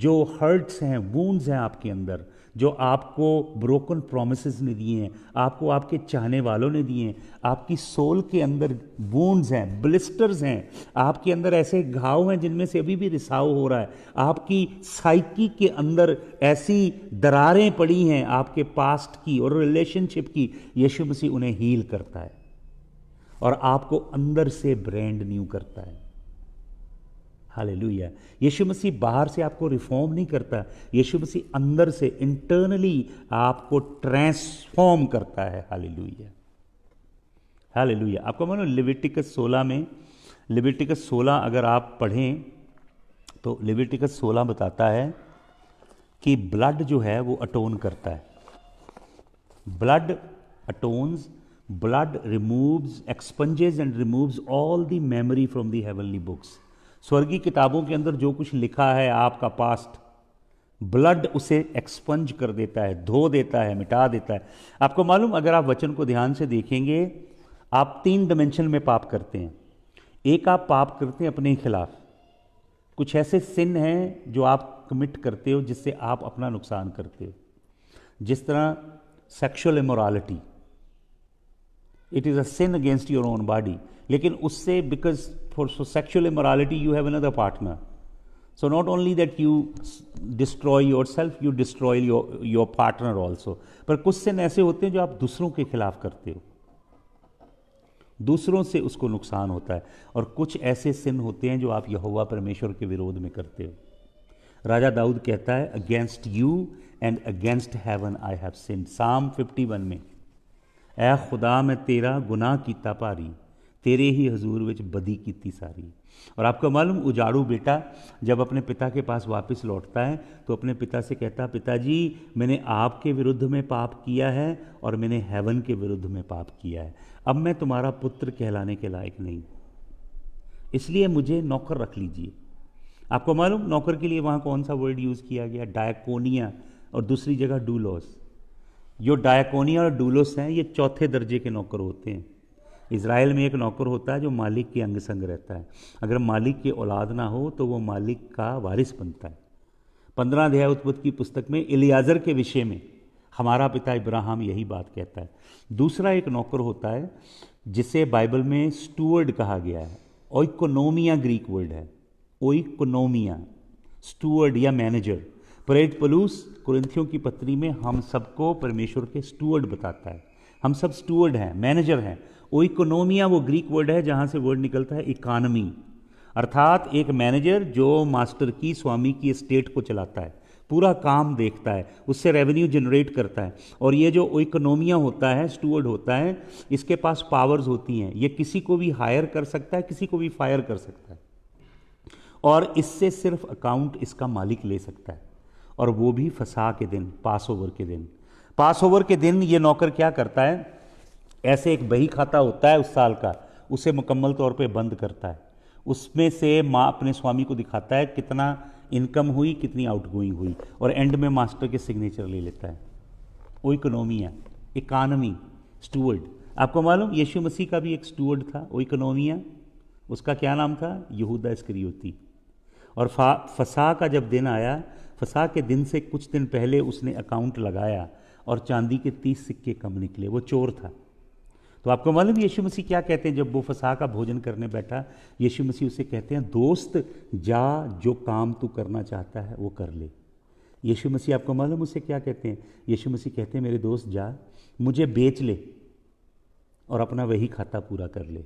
[SPEAKER 1] जो हर्ट्स हैं वूंड्स हैं आपके अंदर जो आपको ब्रोकन प्रोमिस ने दिए हैं आपको आपके चाहने वालों ने दिए हैं आपकी सोल के अंदर बूंद हैं ब्लिस्टर्स हैं आपके अंदर ऐसे घाव हैं जिनमें से अभी भी रिसाव हो रहा है आपकी साइकी के अंदर ऐसी दरारें पड़ी हैं आपके पास्ट की और रिलेशनशिप की यीशु मसीह उन्हें हील करता है और आपको अंदर से ब्रैंड न्यू करता है हालेलुया यीशु मसीह बाहर से आपको रिफॉर्म नहीं करता यीशु मसीह अंदर से इंटरनली आपको ट्रांसफॉर्म करता है हालेलुया हालेलुया आपको मानो लिबिटिकस सोलह में लिविटिकस सोलह अगर आप पढ़ें तो लिविटिकस सोलह बताता है कि ब्लड जो है वो अटोन करता है blood atones blood removes expunges and removes all the memory from the heavenly books स्वर्गीय किताबों के अंदर जो कुछ लिखा है आपका पास्ट ब्लड उसे एक्सपंज कर देता है धो देता है मिटा देता है आपको मालूम अगर आप वचन को ध्यान से देखेंगे आप तीन डायमेंशन में पाप करते हैं एक आप पाप करते हैं अपने ही खिलाफ कुछ ऐसे सिन हैं जो आप कमिट करते हो जिससे आप अपना नुकसान करते हो जिस तरह sexual immorality it is a sin against your own body लेकिन उससे because for sexual immorality, you have another partner. So not only that you destroy yourself, you destroy your your partner also. पर कुछ sin ऐसे होते हैं जो आप दूसरों के खिलाफ करते हो दूसरों से उसको नुकसान होता है और कुछ ऐसे सिन होते हैं जो आप यहोवा परमेश्वर के विरोध में करते हो राजा दाऊद कहता है against you and against heaven I have sin psalm 51 में ए खुदा मैं तेरा गुनाह की तपारी तेरे ही हजूर ਵਿੱਚ बदी की सारी और आपको मालूम उजाड़ू बेटा जब अपने पिता के पास वापस लौटता है तो अपने पिता से कहता पिताजी मैंने आपके विरुद्ध में पाप किया है और मैंने हेवन के विरुद्ध में पाप किया है अब मैं तुम्हारा पुत्र कहलाने के लायक नहीं इसलिए मुझे नौकर रख लीजिए आपको मालूम नौकर के लिए वहाँ कौन सा वर्ड यूज़ किया गया डायकोनिया और दूसरी जगह डूलोस जो डायकोनिया और डूलोस हैं ये चौथे दर्जे के नौकर होते हैं इसराइल में एक नौकर होता है जो मालिक के अंग संग रहता है अगर मालिक की औलाद ना हो तो वो मालिक का वारिस बनता है पंद्रह अध्याय उत्पत्त की पुस्तक में इलियाजर के विषय में हमारा पिता इब्राहिम यही बात कहता है दूसरा एक नौकर होता है जिसे बाइबल में स्टूअर्ड कहा गया है ओइकोनोमिया ग्रीक वर्ड है ओइकोनोमिया स्टूअर्ड या मैनेजर परेड पलूस कुरंथियों की पत्री में हम सबको परमेश्वर के स्टूअर्ड बताता है हम सब स्टूअर्ड हैं मैनेजर हैं वो इकोनोमिया वो ग्रीक वर्ड है जहाँ से वर्ड निकलता है इकानमी अर्थात एक मैनेजर जो मास्टर की स्वामी की स्टेट को चलाता है पूरा काम देखता है उससे रेवेन्यू जनरेट करता है और ये जो इकोनोमिया होता है स्टूअर्ड होता है इसके पास पावर्स होती हैं ये किसी को भी हायर कर सकता है किसी को भी फायर कर सकता है और इससे सिर्फ अकाउंट इसका मालिक ले सकता है और वो भी फसा के दिन पास ओवर के दिन पास ओवर के दिन ये नौकर क्या करता है ऐसे एक बही खाता होता है उस साल का उसे मुकम्मल तौर पे बंद करता है उसमें से माँ अपने स्वामी को दिखाता है कितना इनकम हुई कितनी आउटगोइंग हुई और एंड में मास्टर के सिग्नेचर ले लेता है वो इकोनॉमी है इकानमी स्टूअर्ड आपको मालूम यीशु मसीह का भी एक स्टूअर्ड था वो इकोनॉमिया उसका क्या नाम था यहूदा होती और फसा का जब दिन आया फसा के दिन से कुछ दिन पहले उसने अकाउंट लगाया और चांदी के तीस सिक्के कम निकले वो चोर था तो आपको मालूम यीशु मसीह क्या कहते हैं जब वो फसाह का भोजन करने बैठा यीशु मसीह उसे कहते हैं दोस्त जा जो काम तू करना चाहता है वो कर ले यीशु मसीह आपको मालूम उसे क्या कहते हैं यीशु मसीह कहते हैं मेरे दोस्त जा मुझे बेच ले और अपना वही खाता पूरा कर ले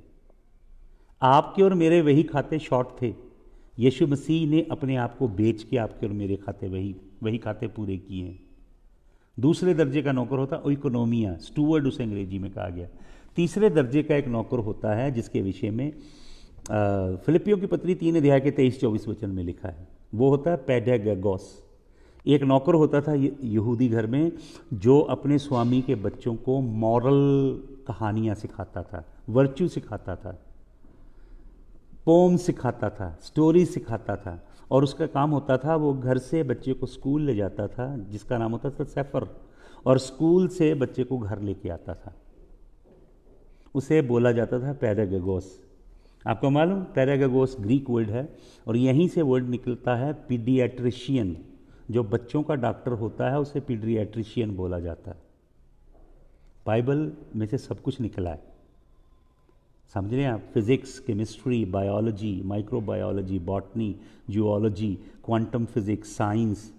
[SPEAKER 1] आपके और मेरे वही खाते शॉर्ट थे यीशु मसीह ने अपने आप को बेच के आपके और मेरे खाते वही वही खाते पूरे किए हैं दूसरे दर्जे का नौकर होता इकोनोमिया स्टूवर्ड उसे अंग्रेजी में कहा गया तीसरे दर्जे का एक नौकर होता है जिसके विषय में फिलिपियों की पत्री तीन अध्याय के तेईस चौबीस वचन में लिखा है वो होता है पैडागॉस एक नौकर होता था यहूदी घर में जो अपने स्वामी के बच्चों को मॉरल कहानियाँ सिखाता था वर्च्यू सिखाता था पोम सिखाता था स्टोरी सिखाता था और उसका काम होता था वो घर से बच्चे को स्कूल ले जाता था जिसका नाम होता था सैफर और स्कूल से बच्चे को घर लेके आता था उसे बोला जाता था पैरागोस आपको मालूम पैरागोस ग्रीक वर्ड है और यहीं से वर्ड निकलता है पीडियाट्रिशियन जो बच्चों का डॉक्टर होता है उसे पीडियाट्रिशियन बोला जाता है बाइबल में से सब कुछ निकला है समझ रहे हैं आप physics chemistry biology microbiology botany zoology quantum physics science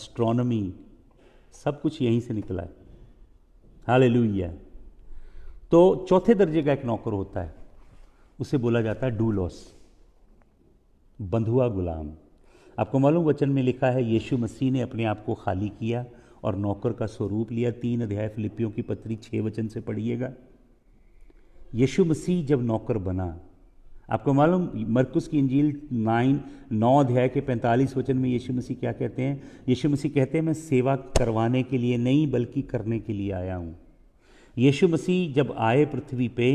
[SPEAKER 1] astronomy सब कुछ यहीं से निकला है हाल तो चौथे दर्जे का एक नौकर होता है उसे बोला जाता है डूलॉस बंधुआ गुलाम आपको मालूम वचन में लिखा है यीशु मसीह ने अपने आप को खाली किया और नौकर का स्वरूप लिया तीन अध्याय फिलिपियों की पत्री छह वचन से पढ़िएगा यीशु मसीह जब नौकर बना आपको मालूम मरकुस की इंजील नाइन नौ अध्याय के पैंतालीस वचन में यीशु मसीह क्या कहते हैं यीशु मसीह कहते हैं मैं सेवा करवाने के लिए नहीं बल्कि करने के लिए आया हूं यीशु मसीह जब आए पृथ्वी पे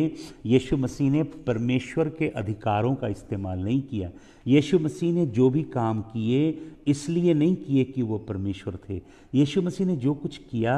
[SPEAKER 1] यीशु मसीह ने परमेश्वर के अधिकारों का इस्तेमाल नहीं किया यीशु मसीह ने जो भी काम किए इसलिए नहीं किए कि वो परमेश्वर थे यीशु मसीह ने जो कुछ किया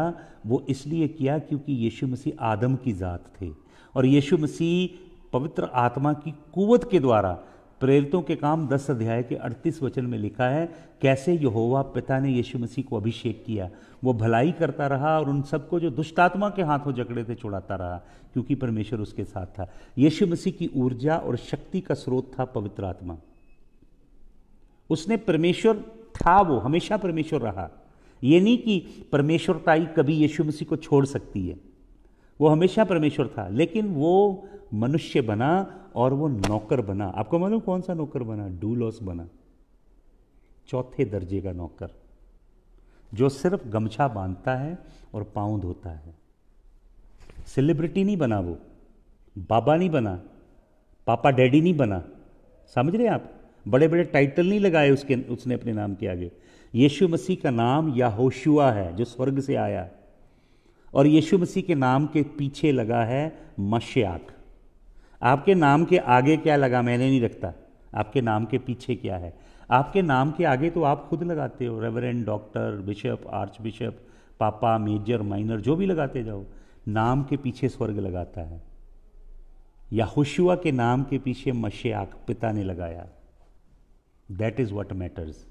[SPEAKER 1] वो इसलिए किया क्योंकि यीशु मसीह आदम की ज़ात थे और यीशु मसीह पवित्र आत्मा की कुवत के द्वारा प्रेरितों के काम दस अध्याय के अड़तीस वचन में लिखा है कैसे यहोवा पिता ने यीशु मसीह को अभिषेक किया वो भलाई करता रहा और उन सबको जो दुष्ट आत्मा के हाथों जकड़े थे छुड़ाता रहा क्योंकि परमेश्वर उसके साथ था यीशु मसीह की ऊर्जा और शक्ति का स्रोत था पवित्र आत्मा उसने परमेश्वर था वो हमेशा परमेश्वर रहा ये नहीं कि परमेश्वरताई कभी यीशु मसीह को छोड़ सकती है वो हमेशा परमेश्वर था लेकिन वो मनुष्य बना और वो नौकर बना आपको मालूम कौन सा नौकर बना डूलॉस बना चौथे दर्जे का नौकर जो सिर्फ गमछा बांधता है और पाँव धोता है सेलिब्रिटी नहीं बना वो बाबा नहीं बना पापा डैडी नहीं बना समझ रहे आप बड़े बड़े टाइटल नहीं लगाए उसके उसने अपने नाम के आगे यीशु मसीह का नाम याहोशुआ है जो स्वर्ग से आया और यीशु मसीह के नाम के पीछे लगा है मश्याक आपके नाम के आगे क्या लगा मैंने नहीं रखता आपके नाम के पीछे क्या है आपके नाम के आगे तो आप खुद लगाते हो reverend doctor bishop archbishop पापा मेजर माइनर जो भी लगाते जाओ नाम के पीछे स्वर्ग लगाता है या हुशुआ के नाम के पीछे मशयाक पिता ने लगाया that is what matters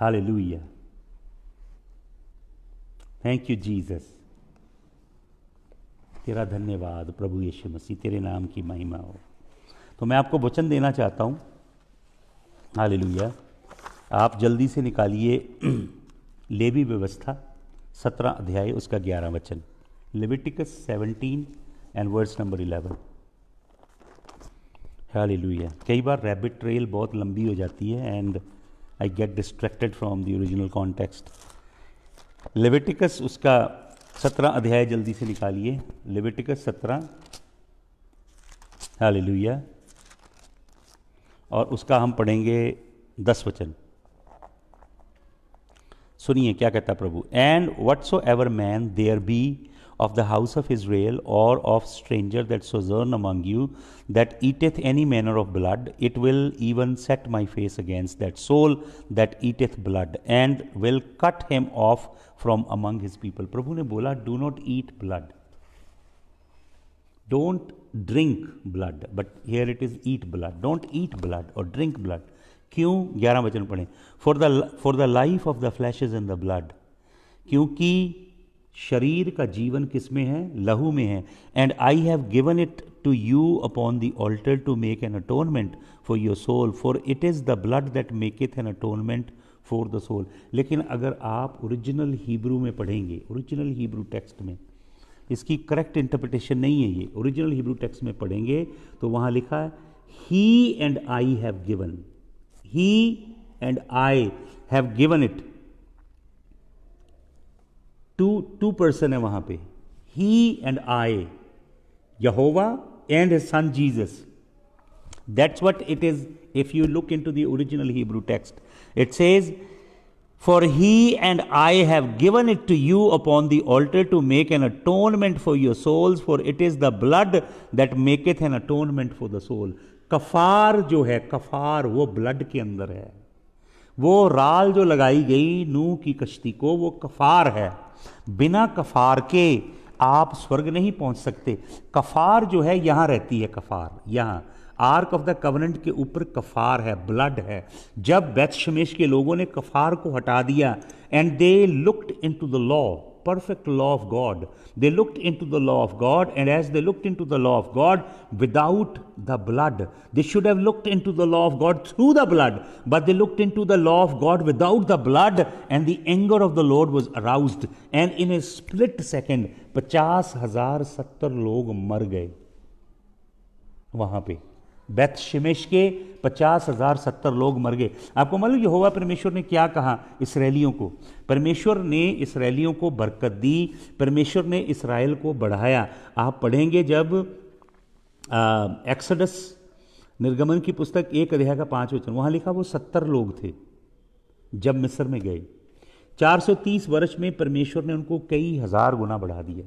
[SPEAKER 1] hallelujah thank you Jesus तेरा धन्यवाद प्रभु यीशु मसीह तेरे नाम की महिमा हो तो मैं आपको वचन देना चाहता हूँ हाल आप जल्दी से निकालिए लेवी व्यवस्था सत्रह अध्याय उसका ग्यारह वचन Leviticus seventeen and verse number eleven hallelujah कई बार रैबिट ट्रेल बहुत लंबी हो जाती है and I get distracted from the original context Leviticus उसका सत्रह अध्याय जल्दी से निकालिए लेविटिकस सत्रह हालेलुया और उसका हम पढ़ेंगे दस वचन सुनिए क्या कहता प्रभु and whatsoever man there be of the house of Israel और of stranger that sojourn among you that eateth any manner of blood it will even set my face against that soul that eateth blood and will cut him off from among his people प्रभु ने बोला do not eat blood don't drink blood but here it is eat blood don't eat blood और drink blood क्यों ग्यारह वचन पढ़ें for the for the life of the flesh in the blood क्योंकि शरीर का जीवन किस में है लहू में है and I have given it to you upon the altar to make an atonement for your soul for it is the blood that maketh an atonement for the soul लेकिन अगर आप ओरिजिनल हीब्रू में पढ़ेंगे original Hebrew text में इसकी correct interpretation नहीं है ये ओरिजिनल हिब्रू टेक्स में पढ़ेंगे तो वहां लिखा ही एंड आई हैव गिवन ही and I have given it to two person है वहां पे ही and I Jehovah and son Jesus that's what it is if you look into the original original Hebrew text it says For he and I have given it to you upon the altar to make an atonement for your souls, for it is the blood that maketh an atonement for the soul. कफार जो है कफार वो blood के अंदर है वो राल जो लगाई गई नू की कश्ती को वो कफार है बिना कफार के आप स्वर्ग नहीं पहुंच सकते कफार जो है यहाँ रहती है कफार यहाँ आर्क ऑफ द कवनेंट के ऊपर कफार है ब्लड है जब बैतशमेश के लोगों ने कफार को हटा दिया and they looked in the law perfect law of God they looked into the law of God and as they looked in the law of God without the blood they should have looked in the law of God through the blood but they looked in the law of God without the blood and the anger of the Lord was arouse and in a split second पचास हजार सत्तर लोग मर गए वहां पर बैत शिमेश के पचास हजार सत्तर लोग मर गए आपको मालूम यह होगा परमेश्वर ने क्या कहा इसराइलियों को परमेश्वर ने इसराइलियों को बरकत दी परमेश्वर ने इसराइल को बढ़ाया आप पढ़ेंगे जब एक्सडस निर्गमन की पुस्तक एक अध्याय का पाँच वचन वहाँ लिखा वो सत्तर लोग थे जब मिस्र में गए 430 वर्ष में परमेश्वर ने उनको कई हज़ार गुना बढ़ा दिया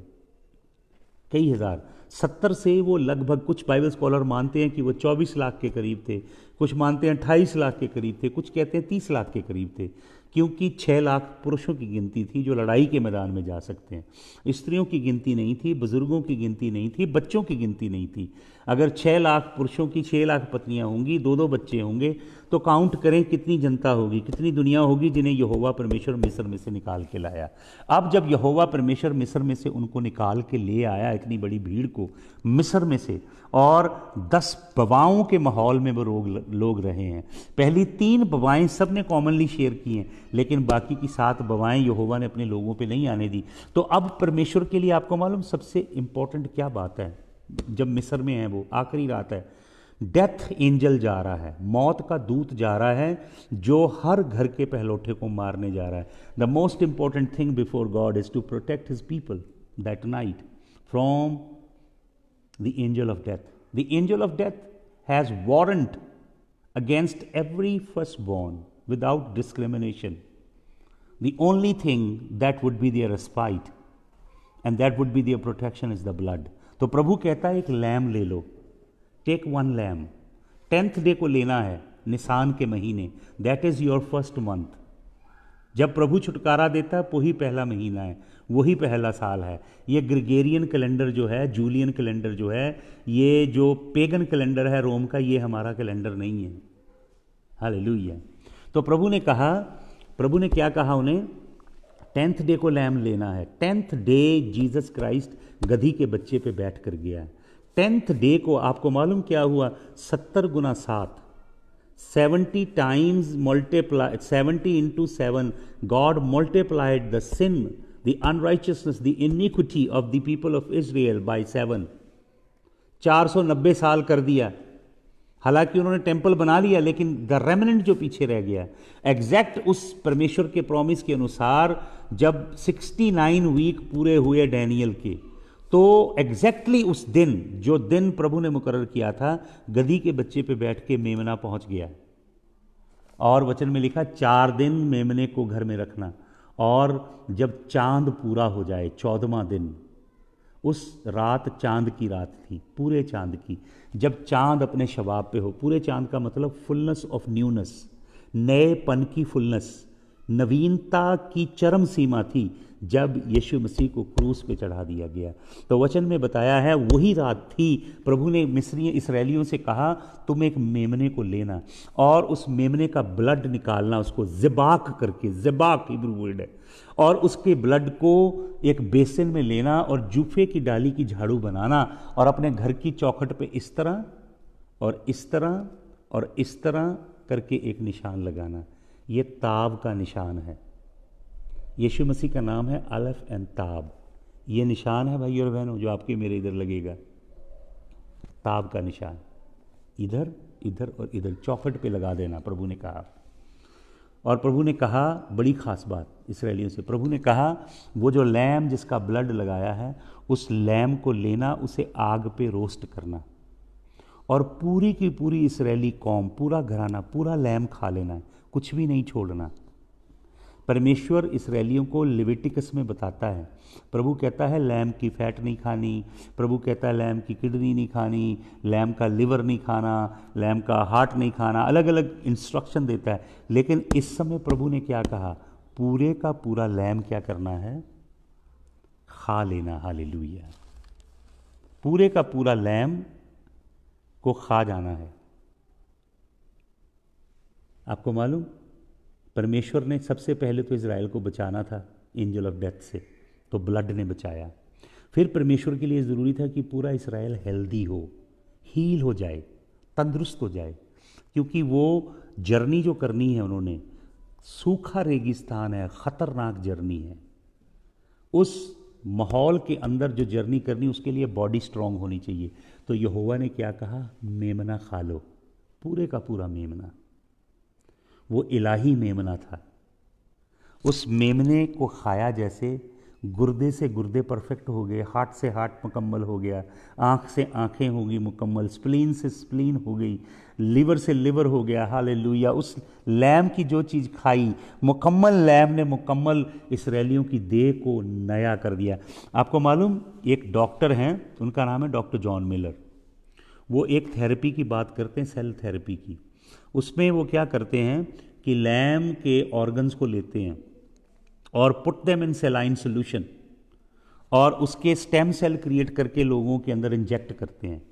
[SPEAKER 1] कई हज़ार सत्तर से वो लगभग कुछ बाइबल स्कॉलर मानते हैं कि वो चौबीस लाख के करीब थे कुछ मानते हैं अट्ठाईस लाख के करीब थे कुछ कहते हैं तीस लाख के करीब थे क्योंकि छः लाख पुरुषों की गिनती थी जो लड़ाई के मैदान में जा सकते हैं स्त्रियों की गिनती नहीं थी बुज़ुर्गों की गिनती नहीं थी बच्चों की गिनती नहीं थी अगर छः लाख पुरुषों की छः लाख पत्नियाँ होंगी दो दो बच्चे होंगे तो काउंट करें कितनी जनता होगी कितनी दुनिया होगी जिन्हें यहोवा परमेश्वर मिस्र में से निकाल के लाया अब जब यहोवा परमेश्वर मिस्र में से उनको निकाल के ले आया इतनी बड़ी भीड़ को मिस्र में से और दस बवाओं के माहौल में वो लोग लोग रहे हैं पहली तीन बवाएँ सब ने कॉमनली शेयर की हैं लेकिन बाकी की सात बवाएँ यहोवा ने अपने लोगों पर नहीं आने दी तो अब परमेश्वर के लिए आपको मालूम सबसे इम्पोर्टेंट क्या बात है जब मिस्र में है वो आखिरी रात है डेथ एंजल जा रहा है मौत का दूत जा रहा है जो हर घर के पहलोठे को मारने जा रहा है the most important thing before God is to protect his people that night from the angel of death the angel of death has warrant against every first born without discrimination the only thing that would be there spite and that would be there protection is the blood तो प्रभु कहता है एक lamb ले लो take one lamb tenth day को लेना है निशान के महीने that is your first month जब प्रभु छुटकारा देता है वही पहला महीना है वही पहला साल है ये ग्रिगेरियन कैलेंडर जो है जूलियन कैलेंडर जो है ये जो पेगन कैलेंडर है रोम का ये हमारा कैलेंडर नहीं है हाल तो प्रभु ने कहा प्रभु ने क्या कहा उन्हें टेंथ डे को लैम लेना है टेंथ डे जीसस क्राइस्ट गधी के बच्चे पे बैठ कर गया है टेंथ डे को आपको मालूम क्या हुआ सत्तर गुना सात seventy times multiply seventy into seven God multiplied the sin the unrighteousness the iniquity of the people of Israel by seven नब्बे साल कर दिया हालांकि उन्होंने टेम्पल बना लिया लेकिन द रेमनेंट जो पीछे रह गया एग्जैक्ट उस परमेश्वर के प्रॉमिस के अनुसार जब 69 वीक पूरे हुए डैनियल के तो एग्जैक्टली exactly उस दिन जो दिन प्रभु ने मुकर किया था गदी के बच्चे पे बैठ के मेमना पहुंच गया और वचन में लिखा चार दिन मेमने को घर में रखना और जब चांद पूरा हो जाए चौदवा दिन उस रात चांद की रात थी पूरे चांद की जब चांद अपने शबाब पे हो पूरे चांद का मतलब फुलनेस ऑफ न्यूनेस पन की फुलनेस नवीनता की चरम सीमा थी जब यीशु मसीह को क्रूस पे चढ़ा दिया गया तो वचन में बताया है वही रात थी प्रभु ने मिस्री इसराइलियों से कहा तुम एक मेमने को लेना और उस मेमने का ब्लड निकालना उसको जिबाक करके जिबाक हिब्रू वर्ड है और उसके ब्लड को एक बेसन में लेना और जूफे की डाली की झाड़ू बनाना और अपने घर की चौखट पे इस तरह और इस तरह और इस तरह करके एक निशान लगाना ये ताब का निशान है यीशु मसीह का नाम है अलफ एंड ताब ये निशान है भाई और बहनों जो आपके मेरे इधर लगेगा ताब का निशान इधर इधर और इधर चौखट पे लगा देना प्रभु ने कहा और प्रभु ने कहा बड़ी खास बात इसराइलियों से प्रभु ने कहा वो जो लैम जिसका ब्लड लगाया है उस लैम को लेना उसे आग पे रोस्ट करना और पूरी की पूरी इसराइली कौम पूरा घराना पूरा लैम खा लेना है कुछ भी नहीं छोड़ना परमेश्वर इसराइलियों को लिविटिकस में बताता है प्रभु कहता है लैम की फैट नहीं खानी प्रभु कहता है लैम की किडनी नहीं खानी लैम का लिवर नहीं खाना लैम का हार्ट नहीं खाना अलग अलग इंस्ट्रक्शन देता है लेकिन इस समय प्रभु ने क्या कहा पूरे का पूरा लैम क्या करना है खा लेना हाली पूरे का पूरा लैम को खा जाना है आपको मालूम परमेश्वर ने सबसे पहले तो इसराइल को बचाना था एंजल ऑफ डेथ से तो ब्लड ने बचाया फिर परमेश्वर के लिए ज़रूरी था कि पूरा इसराइल हेल्दी हो हील हो जाए तंदुरुस्त हो जाए क्योंकि वो जर्नी जो करनी है उन्होंने सूखा रेगिस्तान है ख़तरनाक जर्नी है उस माहौल के अंदर जो जर्नी करनी उसके लिए बॉडी स्ट्रांग होनी चाहिए तो यहोवा ने क्या कहा मेमना खा लो पूरे का पूरा मेमना वो इलाही मेमना था उस मेमने को खाया जैसे गुर्दे से गुर्दे परफेक्ट हो गए हार्ट से हार्ट मुकम्मल हो गया आँख से आँखें हो गई मुकम्मल स्प्लीन से स्प्लीन हो गई लिवर से लिवर हो गया हाल उस लैम की जो चीज़ खाई मुकम्मल लैम ने मुकम्मल इसराइलियों की देह को नया कर दिया आपको मालूम एक डॉक्टर हैं उनका नाम है डॉक्टर जॉन मिलर वो एक थेरेपी की बात करते हैं सेल थेरेपी की उसमें वो क्या करते हैं कि लैम के ऑर्गन्स को लेते हैं और put them in saline solution और उसके स्टेम सेल क्रिएट करके लोगों के अंदर इंजेक्ट करते हैं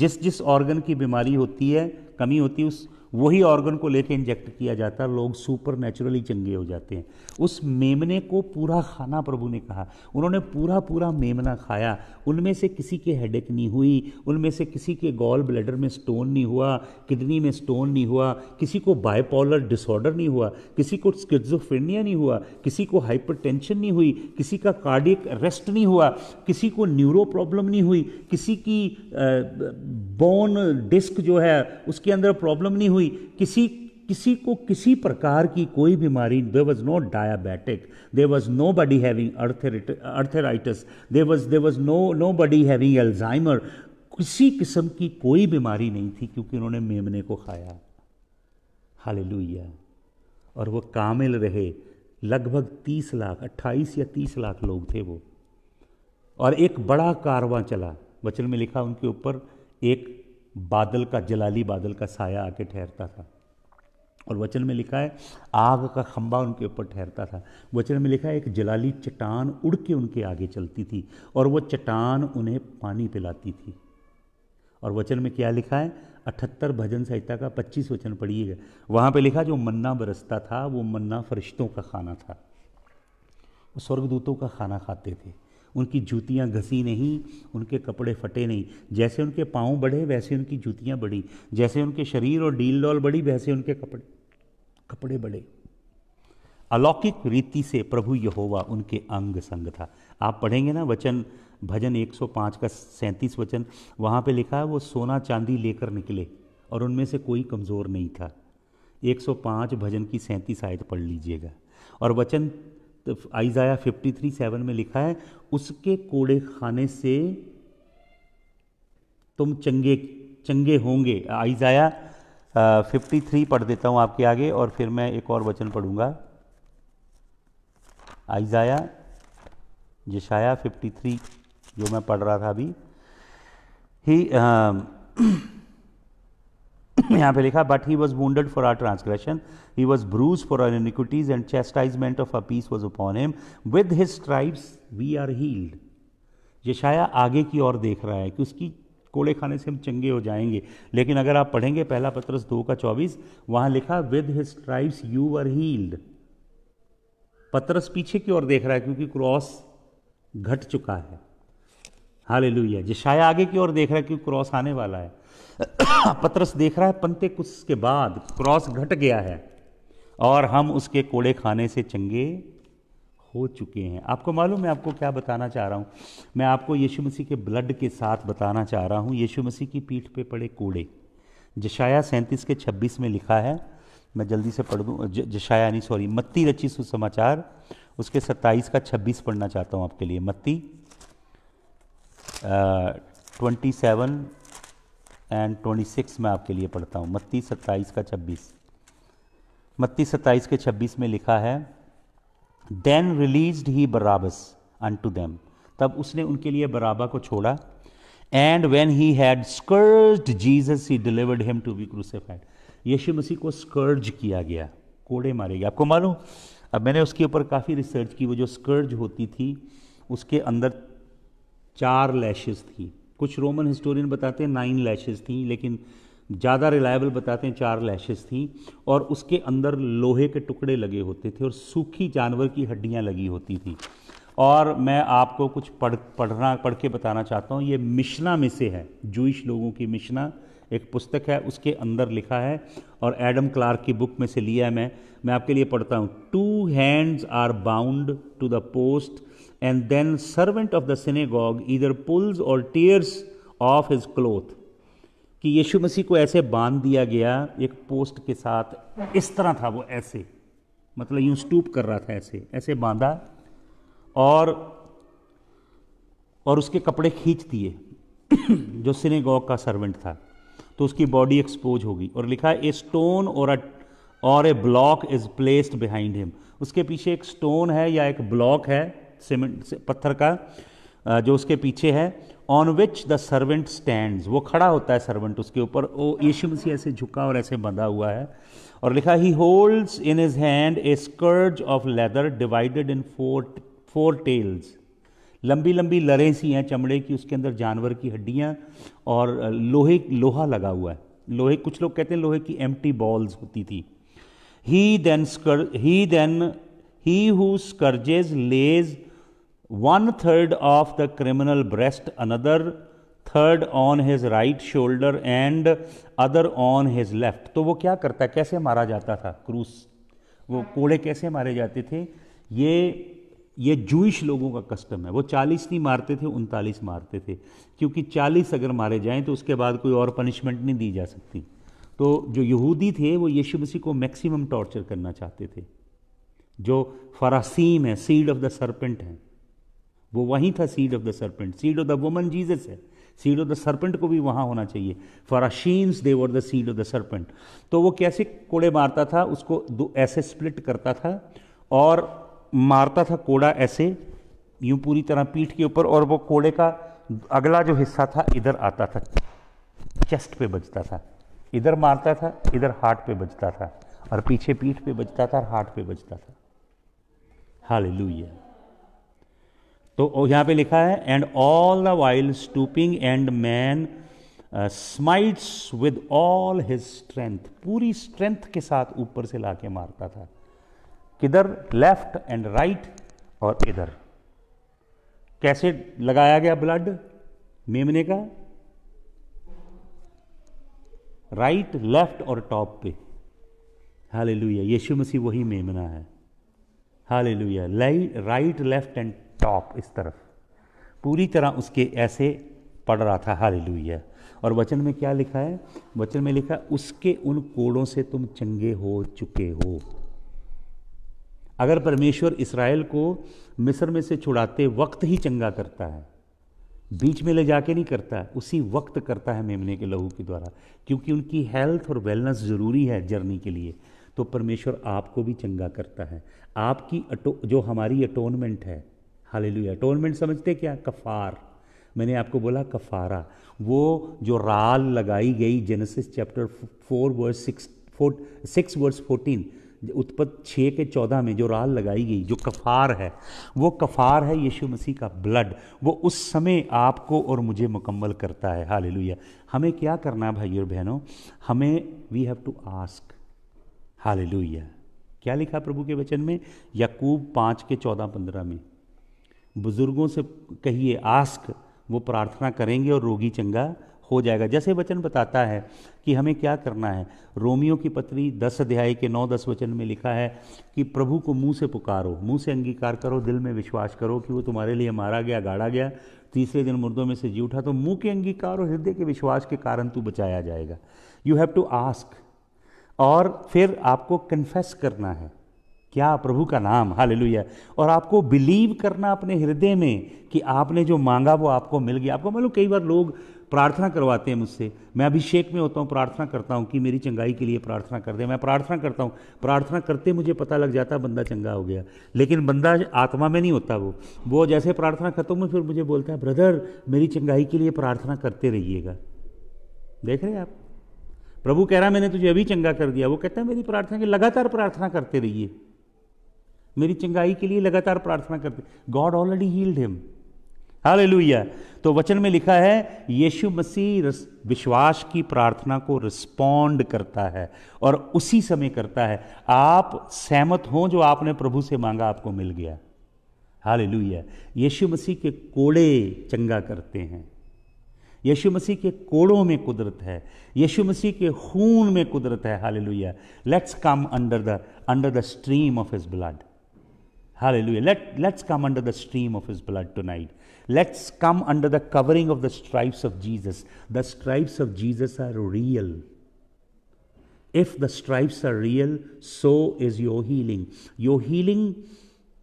[SPEAKER 1] जिस जिस ऑर्गन की बीमारी होती है कमी होती है उस वही ऑर्गन को लेके इंजेक्ट किया जाता है लोग सुपर नेचुरली चंगे हो जाते हैं उस मेमने को पूरा खाना प्रभु ने कहा उन्होंने पूरा पूरा मेमना खाया उनमें से किसी के हेडेक नहीं हुई उनमें से किसी के गॉल ब्लैडर में स्टोन नहीं हुआ किडनी में स्टोन नहीं हुआ किसी को बायपोलर डिसऑर्डर नहीं हुआ किसी को स्किजोफ्रेनिया नहीं हुआ किसी को हाइपर नहीं हुई किसी का कार्डियक अरेस्ट नहीं हुआ किसी को न्यूरो प्रॉब्लम नहीं हुई किसी की बोन डिस्क जो है उसके अंदर प्रॉब्लम नहीं हुई कोई किसी किसी को किसी प्रकार की कोई बीमारी there was no diabetic there was nobody having arthritis there was there was no nobody having Alzheimer किसी किस्म की कोई बीमारी नहीं थी क्योंकि उन्होंने मेमने को खाया हालेलुया और वो कामिल रहे लगभग तीस लाख अट्ठाईस या तीस लाख लोग थे वो और एक बड़ा कारवां चला वचन में लिखा उनके ऊपर एक बादल का जलाली बादल का साया आके ठहरता था और वचन में लिखा है आग का खंबा उनके ऊपर ठहरता था वचन में लिखा है एक जलाली चट्टान उड़ के उनके आगे चलती थी और वो चट्टान उन्हें पानी पिलाती थी और वचन में क्या लिखा है अठहत्तर भजन संहिता का पच्चीस वचन पढ़िएगा वहाँ पे लिखा जो मन्ना बरसता था वो मन्ना फरिश्तों का खाना था वो स्वर्गदूतों का खाना खाते थे उनकी जूतियाँ घसी नहीं उनके कपड़े फटे नहीं जैसे उनके पाँव बढ़े वैसे उनकी जूतियाँ बढ़ी जैसे उनके शरीर और डील डॉल बढ़ी वैसे उनके कपड़े कपड़े बढ़े अलौकिक रीति से प्रभु यहोवा उनके अंग संग था आप पढ़ेंगे ना वचन भजन 105 का सैंतीस वचन वहाँ पे लिखा है वो सोना चांदी लेकर निकले और उनमें से कोई कमज़ोर नहीं था 105 भजन की सैंतीस आयत पढ़ लीजिएगा और वचन तो आइजाया सेवन में लिखा है उसके कोड़े खाने से तुम चंगे चंगे होंगे आइजाया फिफ्टी थ्री पढ़ देता हूं आपके आगे और फिर मैं एक और वचन पढ़ूंगा आइजाया जशाया फिफ्टी थ्री जो मैं पढ़ रहा था अभी ही यहां पे लिखा but he was wounded for our transgression He was bruised for our iniquities, and chastisement of our peace was upon him. With his stripes we are healed. यशाया आगे की ओर देख रहा है कि उसकी कोड़े खाने से हम चंगे हो जाएंगे लेकिन अगर आप पढ़ेंगे पहला पत्रस दो का चौबीस वहां लिखा with his stripes you are healed पत्रस पीछे की ओर देख रहा है क्योंकि क्रॉस घट चुका है हाल लुया जिशाया आगे की ओर देख रहा है क्योंकि क्रॉस आने वाला है पत्रस देख रहा है पंते कुछ के बाद क्रॉस घट गया है और हम उसके कोड़े खाने से चंगे हो चुके हैं आपको मालूम मैं आपको क्या बताना चाह रहा हूँ मैं आपको यीशु मसीह के ब्लड के साथ बताना चाह रहा हूँ यीशु मसीह की पीठ पे पड़े कोड़े जशाया सैंतीस के छब्बीस में लिखा है मैं जल्दी से पढ़ दूँ जशाया नहीं सॉरी मत्ती रची सुसमाचार उसके सत्ताईस का छब्बीस पढ़ना चाहता हूँ आपके लिए मत्ती twenty seven and twenty six मैं आपके लिए पढ़ता हूँ मत्ती सत्ताईस का छब्बीस मत्ती सत्ताईस के छब्बीस में लिखा है then release he Barabbas unto them तब उसने उनके लिए बराबा को छोड़ा and when he had scourged Jesus he delivered him to be crucified यीशु मसीह को स्कर्ज किया गया कोड़े मारे गए आपको मालूम अब मैंने उसके ऊपर काफ़ी रिसर्च की वो जो स्कर्ज होती थी उसके अंदर चार लैशेस थी कुछ रोमन हिस्टोरियन बताते हैं नाइन लैशेस थी लेकिन ज़्यादा रिलायबल बताते हैं चार लैशेस थी और उसके अंदर लोहे के टुकड़े लगे होते थे और सूखी जानवर की हड्डियाँ लगी होती थी और मैं आपको कुछ पढ़ पढ़ना पढ़ के बताना चाहता हूँ ये मिशना में से है जूश लोगों की मिशना एक पुस्तक है उसके अंदर लिखा है और एडम क्लार्क की बुक में से लिया है मैं मैं आपके लिए पढ़ता हूँ two hands are bound to the post and then servant of the synagogue इधर पुल्स और टीयर्स ऑफ हिज क्लोथ कि यीशु मसीह को ऐसे बांध दिया गया एक पोस्ट के साथ इस तरह था वो ऐसे मतलब यूं स्टूप कर रहा था ऐसे ऐसे बांधा और और उसके कपड़े खींच दिए जो सिनेगॉग का सर्वेंट था तो उसकी बॉडी एक्सपोज होगी और लिखा ए स्टोन और अ और a block is placed behind him उसके पीछे एक स्टोन है या एक ब्लॉक है सीमेंट पत्थर का जो उसके पीछे है on which the servant stand वो खड़ा होता है सर्वेंट उसके ऊपर वो यीशु मसीह ऐसे झुका और ऐसे बंधा हुआ है और लिखा he holds in is hand a scourge of leather divided in four four tails लंबी लंबी लरें सी हैं चमड़े की उसके अंदर जानवर की हड्डियाँ और लोहे लोहा लगा हुआ है लोहे कुछ लोग कहते हैं लोहे की एम बॉल्स होती थी he then scourge he then he who scourges lays one third of the criminal breast, another third on his right shoulder and other on his left तो वो क्या करता है कैसे मारा जाता था क्रूस वो कोड़े कैसे मारे जाते थे ये ये जूश लोगों का कस्टम है वो चालीस नहीं मारते थे उनतालीस मारते थे क्योंकि चालीस अगर मारे जाएं तो उसके बाद कोई और पनिशमेंट नहीं दी जा सकती तो जो यहूदी थे वो यीशु मसीह को मैक्सिमम टॉर्चर करना चाहते थे जो फरासीम है सीड ऑफ द सरपेंट हैं वो वहीं था seed of the serpent seed of the woman Jesus है सीड ऑफ द सरपेंट को भी वहाँ होना चाहिए Pharisees they were the seed of the serpent तो वो कैसे कोड़े मारता था उसको दो ऐसे स्प्लिट करता था और मारता था कोड़ा ऐसे यूं पूरी तरह पीठ के ऊपर और वो कोड़े का अगला जो हिस्सा था इधर आता था चेस्ट पे बजता था इधर मारता था इधर हार्ट पे बजता था और पीछे पीठ पे बजता था और हार्ट पे बजता था हाल लुइया तो यहां पे लिखा है and all the while stooping and man smites with all his strength पूरी स्ट्रेंथ के साथ ऊपर से लाके मारता था किधर लेफ्ट एंड राइट और इधर कैसे लगाया गया ब्लड मेमने का राइट लेफ्ट और टॉप पे हाल यीशु मसीह वही मेमना है लुया राइट लेफ्ट एंड टॉप इस तरफ पूरी तरह उसके ऐसे पढ़ रहा था हाल और वचन में क्या लिखा है वचन में लिखा उसके उन कोड़ों से तुम चंगे हो चुके हो अगर परमेश्वर इसराइल को मिस्र में से छुड़ाते वक्त ही चंगा करता है बीच में ले जाके नहीं करता है उसी वक्त करता है मेमने के लहू के द्वारा क्योंकि उनकी हेल्थ और वेलनेस ज़रूरी है जर्नी के लिए तो परमेश्वर आपको भी चंगा करता है आपकी अटो जो हमारी अटोनमेंट है हालेलुया अटोनमेंट समझते क्या कफार मैंने आपको बोला कफारा वो जो राल लगाई गई Genesis chapter four verse six four six verse fourteen उत्पत्त छः के चौदह में जो राल लगाई गई जो कफार है वो कफार है यीशु मसीह का ब्लड वो उस समय आपको और मुझे मुकम्मल करता है हालेलुया हमें क्या करना है भाई और बहनों हमें वी हैव टू आस्क हाल क्या लिखा प्रभु के वचन में यकूब पाँच के चौदह पंद्रह में बुज़ुर्गों से कहिए आस्क वो प्रार्थना करेंगे और रोगी चंगा हो जाएगा जैसे वचन बताता है कि हमें क्या करना है रोमियो की पत्री दस अध्याय के नौ दस वचन में लिखा है कि प्रभु को मुंह से पुकारो मुंह से अंगीकार करो दिल में विश्वास करो कि वो तुम्हारे लिए मारा गया गाड़ा गया तीसरे दिन मुर्दों में से जी उठा तो मुंह के अंगीकार और हृदय के विश्वास के कारण तू बचाया जाएगा यू हैव टू आस्क और फिर आपको कन्फेस करना है क्या प्रभु का नाम हालेलुया और आपको बिलीव करना अपने हृदय में कि आपने जो मांगा वो आपको मिल गया आपको मालूम कई बार लोग प्रार्थना करवाते हैं मुझसे मैं अभिषेक में होता हूँ प्रार्थना करता हूँ कि मेरी चंगाई के लिए प्रार्थना कर दे मैं प्रार्थना करता हूँ प्रार्थना करते मुझे पता लग जाता बंदा चंगा हो गया लेकिन बंदा आत्मा में नहीं होता वो वो जैसे प्रार्थना खत्म हुई फिर मुझे बोलता है ब्रदर मेरी चंगाई के लिए प्रार्थना करते रहिएगा देख रहे हैं आप प्रभु कह रहा मैंने तुझे अभी चंगा कर दिया वो कहता है मेरी प्रार्थना की लगातार प्रार्थना करते रहिए मेरी चंगाई के लिए लगातार प्रार्थना करते गॉड ऑलरेडी हील्ड हिम लुइया तो वचन में लिखा है यीशु मसीह विश्वास की प्रार्थना को रिस्पॉन्ड करता है और उसी समय करता है आप सहमत हों जो आपने प्रभु से मांगा आपको मिल गया हालेलुया यीशु मसीह के कोड़े चंगा करते हैं यीशु मसीह के कोड़ों में कुदरत है यीशु मसीह के खून में कुदरत है hallelujah let's come under the under the stream of his blood Hallelujah. Let, let's come under the stream of his blood tonight. Let's come under the covering of the stripes of Jesus. The stripes of Jesus are real. If the stripes are real, so is your healing. Your healing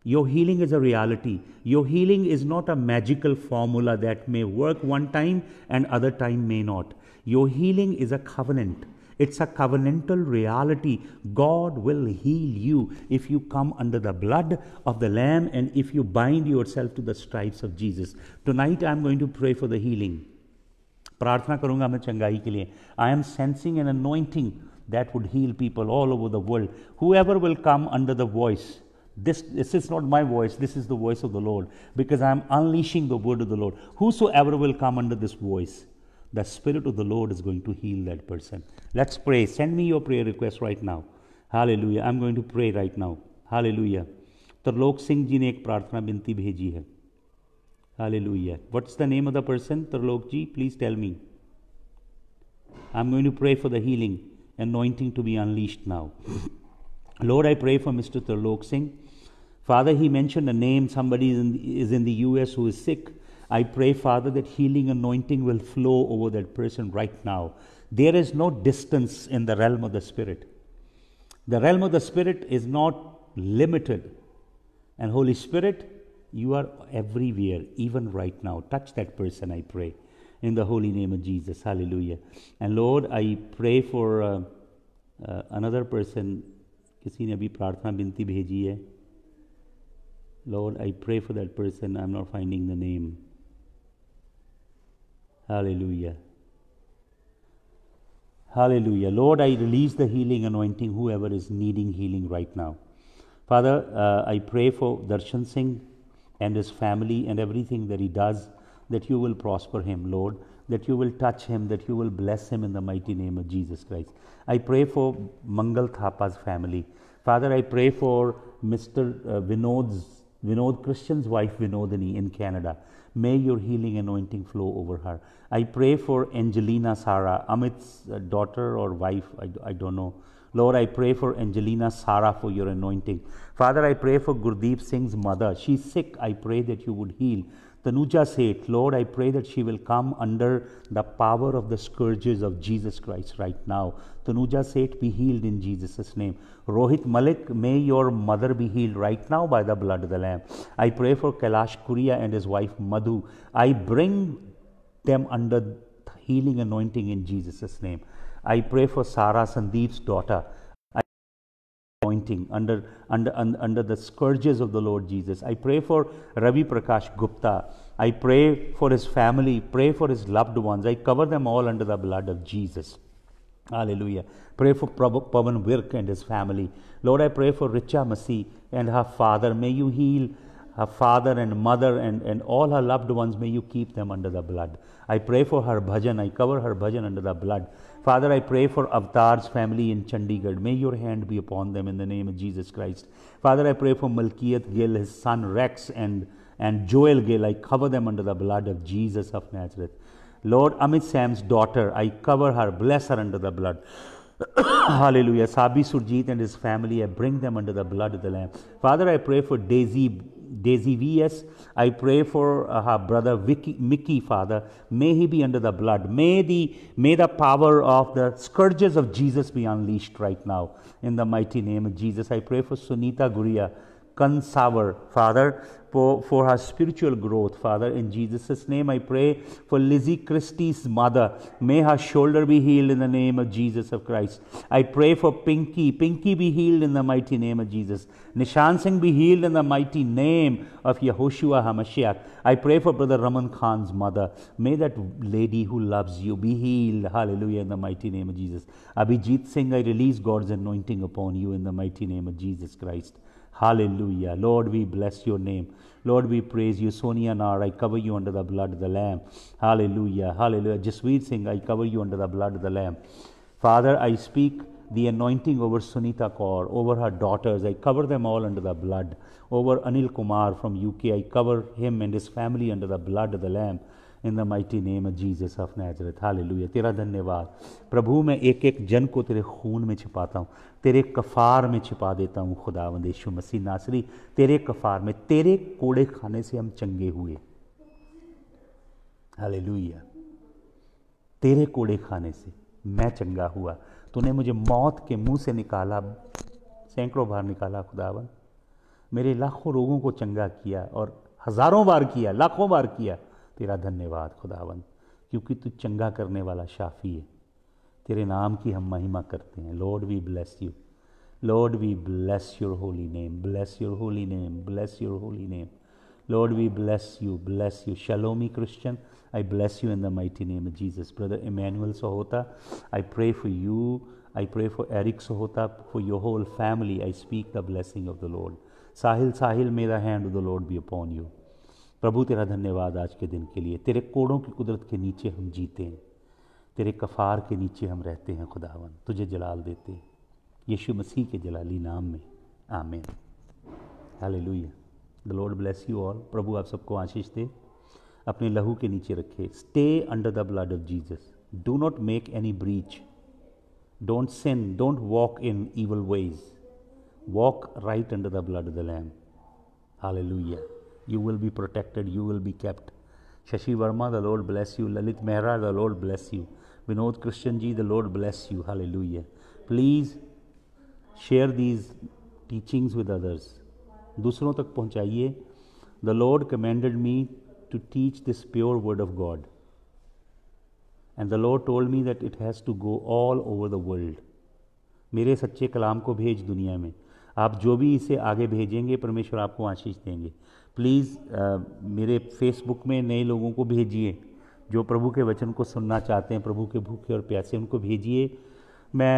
[SPEAKER 1] your healing is a reality. Your healing is not a magical formula that may work one time and other time may not. Your healing is a covenant. It's a covenantal reality. God will heal you if you come under the blood of the Lamb and if you bind yourself to the stripes of Jesus. Tonight I'm going to pray for the healing. Prarthana karunga मैं चंगाई के लिए I am sensing an anointing that would heal people all over the world whoever will come under This, this is not my voice, this is the voice of the Lord, because I am unleashing the word of the Lord. Whosoever will come under this voice, the spirit of the lord is going to heal that person let's pray send me your prayer request right now hallelujah i'm going to pray right now hallelujah tarlok ji ne ek prarthana binti bheji hai hallelujah what's the name of the person tarlok ji please tell me i'm going to pray for the healing anointing to be unleashed now lord i pray for mr tarlok singh father he mentioned a name somebody is in is in the us who is sick I pray, Father, that healing anointing will flow over that person right now. There is no distance in the realm of the Spirit. The realm of the Spirit is not limited. And Holy Spirit, you are everywhere, even right now. Touch that person, I pray, in the holy name of Jesus. Hallelujah. And Lord, I pray for uh, uh, another person. Lord, I pray for that person. I'm not finding the name. Hallelujah. Hallelujah. Lord, I release the healing anointing, whoever is needing healing right now. Father, uh, I pray for Darshan Singh and his family and everything that he does, that you will prosper him, Lord, that you will touch him, that you will bless him in the mighty name of Jesus Christ. I pray for Mangal Thapa's family. Father, I pray for Mr. Uh, Vinod's, Vinod Christian's wife, Vinodini, in Canada. May your healing anointing flow over her. I pray for Angelina Sara, Amit's uh, daughter or wife, I, I don't know. Lord, I pray for Angelina Sara for your anointing. Father, I pray for Gurdeep Singh's mother. She's sick. I pray that you would heal. Tanuja said, Lord, I pray that she will come under the power of the scourges of Jesus Christ right now. Tanuja said, Be healed in Jesus' name. Rohit Malik, may your mother be healed right now by the blood of the Lamb. I pray for Kalash Kuria and his wife Madhu. I bring them under healing anointing in Jesus' name. I pray for Sarah, Sandeep's daughter. Pointing under, under, under the scourges of the Lord Jesus. I pray for Ravi Prakash Gupta. I pray for his family. Pray for his loved ones. I cover them all under the blood of Jesus. Hallelujah. Pray for Pavan Virk and his family. Lord, I pray for Richa Masi and her father. May you heal her father and mother and, and all her loved ones. May you keep them under the blood. I pray for her bhajan. I cover her bhajan under the blood. Father, I pray for Avtar's family in Chandigarh. May your hand be upon them in the name of Jesus Christ. Father, I pray for Malkiyat Gill, his son Rex, and, and Joel Gill. I cover them under the blood of Jesus of Nazareth. Lord, Amit Sam's daughter, I cover her, bless her under the blood. Hallelujah. Sabi Surjit and his family, I bring them under the blood of the Lamb. Father, I pray for Daisy Daisy V.S. I pray for uh, her brother Vicky, Mickey, Father. May he be under the blood. May the, may the power of the scourges of Jesus be unleashed right now. In the mighty name of Jesus, I pray for Sunita Guria cleanse Father, for, for her spiritual growth, Father. In Jesus' name, I pray for Lizzie Christie's mother. May her shoulder be healed in the name of Jesus of Christ. I pray for Pinky. Pinky be healed in the mighty name of Jesus. Nishan Singh be healed in the mighty name of Yehoshua HaMashiach. I pray for Brother Raman Khan's mother. May that lady who loves you be healed. Hallelujah, in the mighty name of Jesus. Abhijit Singh, I release God's anointing upon you in the mighty name of Jesus Christ. Hallelujah. Lord, we bless your name. Lord, we praise you. Sonia Nar, I cover you under the blood of the Lamb. Hallelujah. Hallelujah. Jasveet Singh, I cover you under the blood of the Lamb. Father, I speak the anointing over Sunita Kaur, over her daughters. I cover them all under the blood. Over Anil Kumar from UK, I cover him and his family under the blood of the Lamb. In the mighty name of Jesus of Nazareth. Hallelujah. तेरा धन्यवाद प्रभु मैं एक एक जन को तेरे खून में छिपाता हूँ तेरे कफ़ार में छिपा देता हूँ खुदा वंदेशु मसीह नासरी तेरे कफ़ार में तेरे कोड़े खाने से हम चंगे हुए हले तेरे कोड़े खाने से मैं चंगा हुआ तूने मुझे मौत के मुंह से निकाला सैकड़ों बार निकाला खुदावन मेरे लाखों रोगों को चंगा किया और हज़ारों बार किया लाखों बार किया तेरा धन्यवाद खुदावन क्योंकि तू चंगा करने वाला शाफ़ी है तेरे नाम की हम महिमा करते हैं Lord we bless you Lord we bless your holy name bless your holy name bless your holy name Lord we bless you bless you Shalomi Christian I bless you in the mighty name Jesus brother Emmanuel Hota I pray for you I pray for Eric so Hota for your whole family I speak the blessing of the Lord Sahil Sahil मेरा hand the Lord be upon you प्रभु तेरा धन्यवाद आज के दिन के लिए तेरे कोड़ों की कुदरत के नीचे हम जीते हैं तेरे कफ़ार के नीचे हम रहते हैं खुदावन तुझे जलाल देते हैं यीशु मसीह के जलाली नाम में आमीन hallelujah the Lord bless you all प्रभु आप सबको आशीष दे अपने लहू के नीचे रखे stay under the blood of Jesus do not make any breach don't sin don't walk in evil ways walk right under the blood of the lamb hallelujah you will be protected you will be kept Shashi Verma the Lord bless you Lalit Mehra the Lord bless you Vinod Krishnan the Lord bless you. Hallelujah. Please share these teachings with others. दूसरों तक पहुंचाइए the Lord commanded me to teach this pure word of God and the Lord told me that it has to go all over the world मेरे सच्चे कलाम को भेज दुनिया में आप जो भी इसे आगे भेजेंगे परमेश्वर आपको आशीष देंगे प्लीज़ uh, मेरे फेसबुक में नए लोगों को भेजिए जो प्रभु के वचन को सुनना चाहते हैं प्रभु के भूखे और प्यासे उनको भेजिए मैं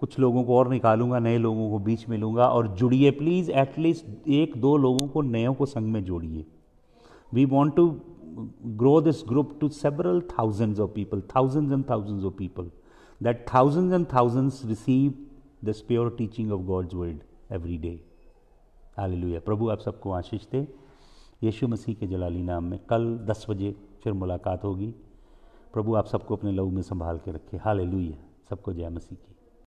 [SPEAKER 1] कुछ लोगों को और निकालूंगा नए लोगों को बीच में लूँगा और जुड़िए प्लीज़ एटलीस्ट एक दो लोगों को नयों को संग में जोड़िए we want to grow this group to several thousands of people thousands and thousands of people that thousands and thousands receive this pure teaching of God's world every day hallelujah प्रभु आप सबको आशीष दे यीशु मसीह के जलाली नाम में कल दस बजे फिर मुलाकात होगी प्रभु आप सबको अपने लहू में संभाल के रखे हाल सबको जय मसीह की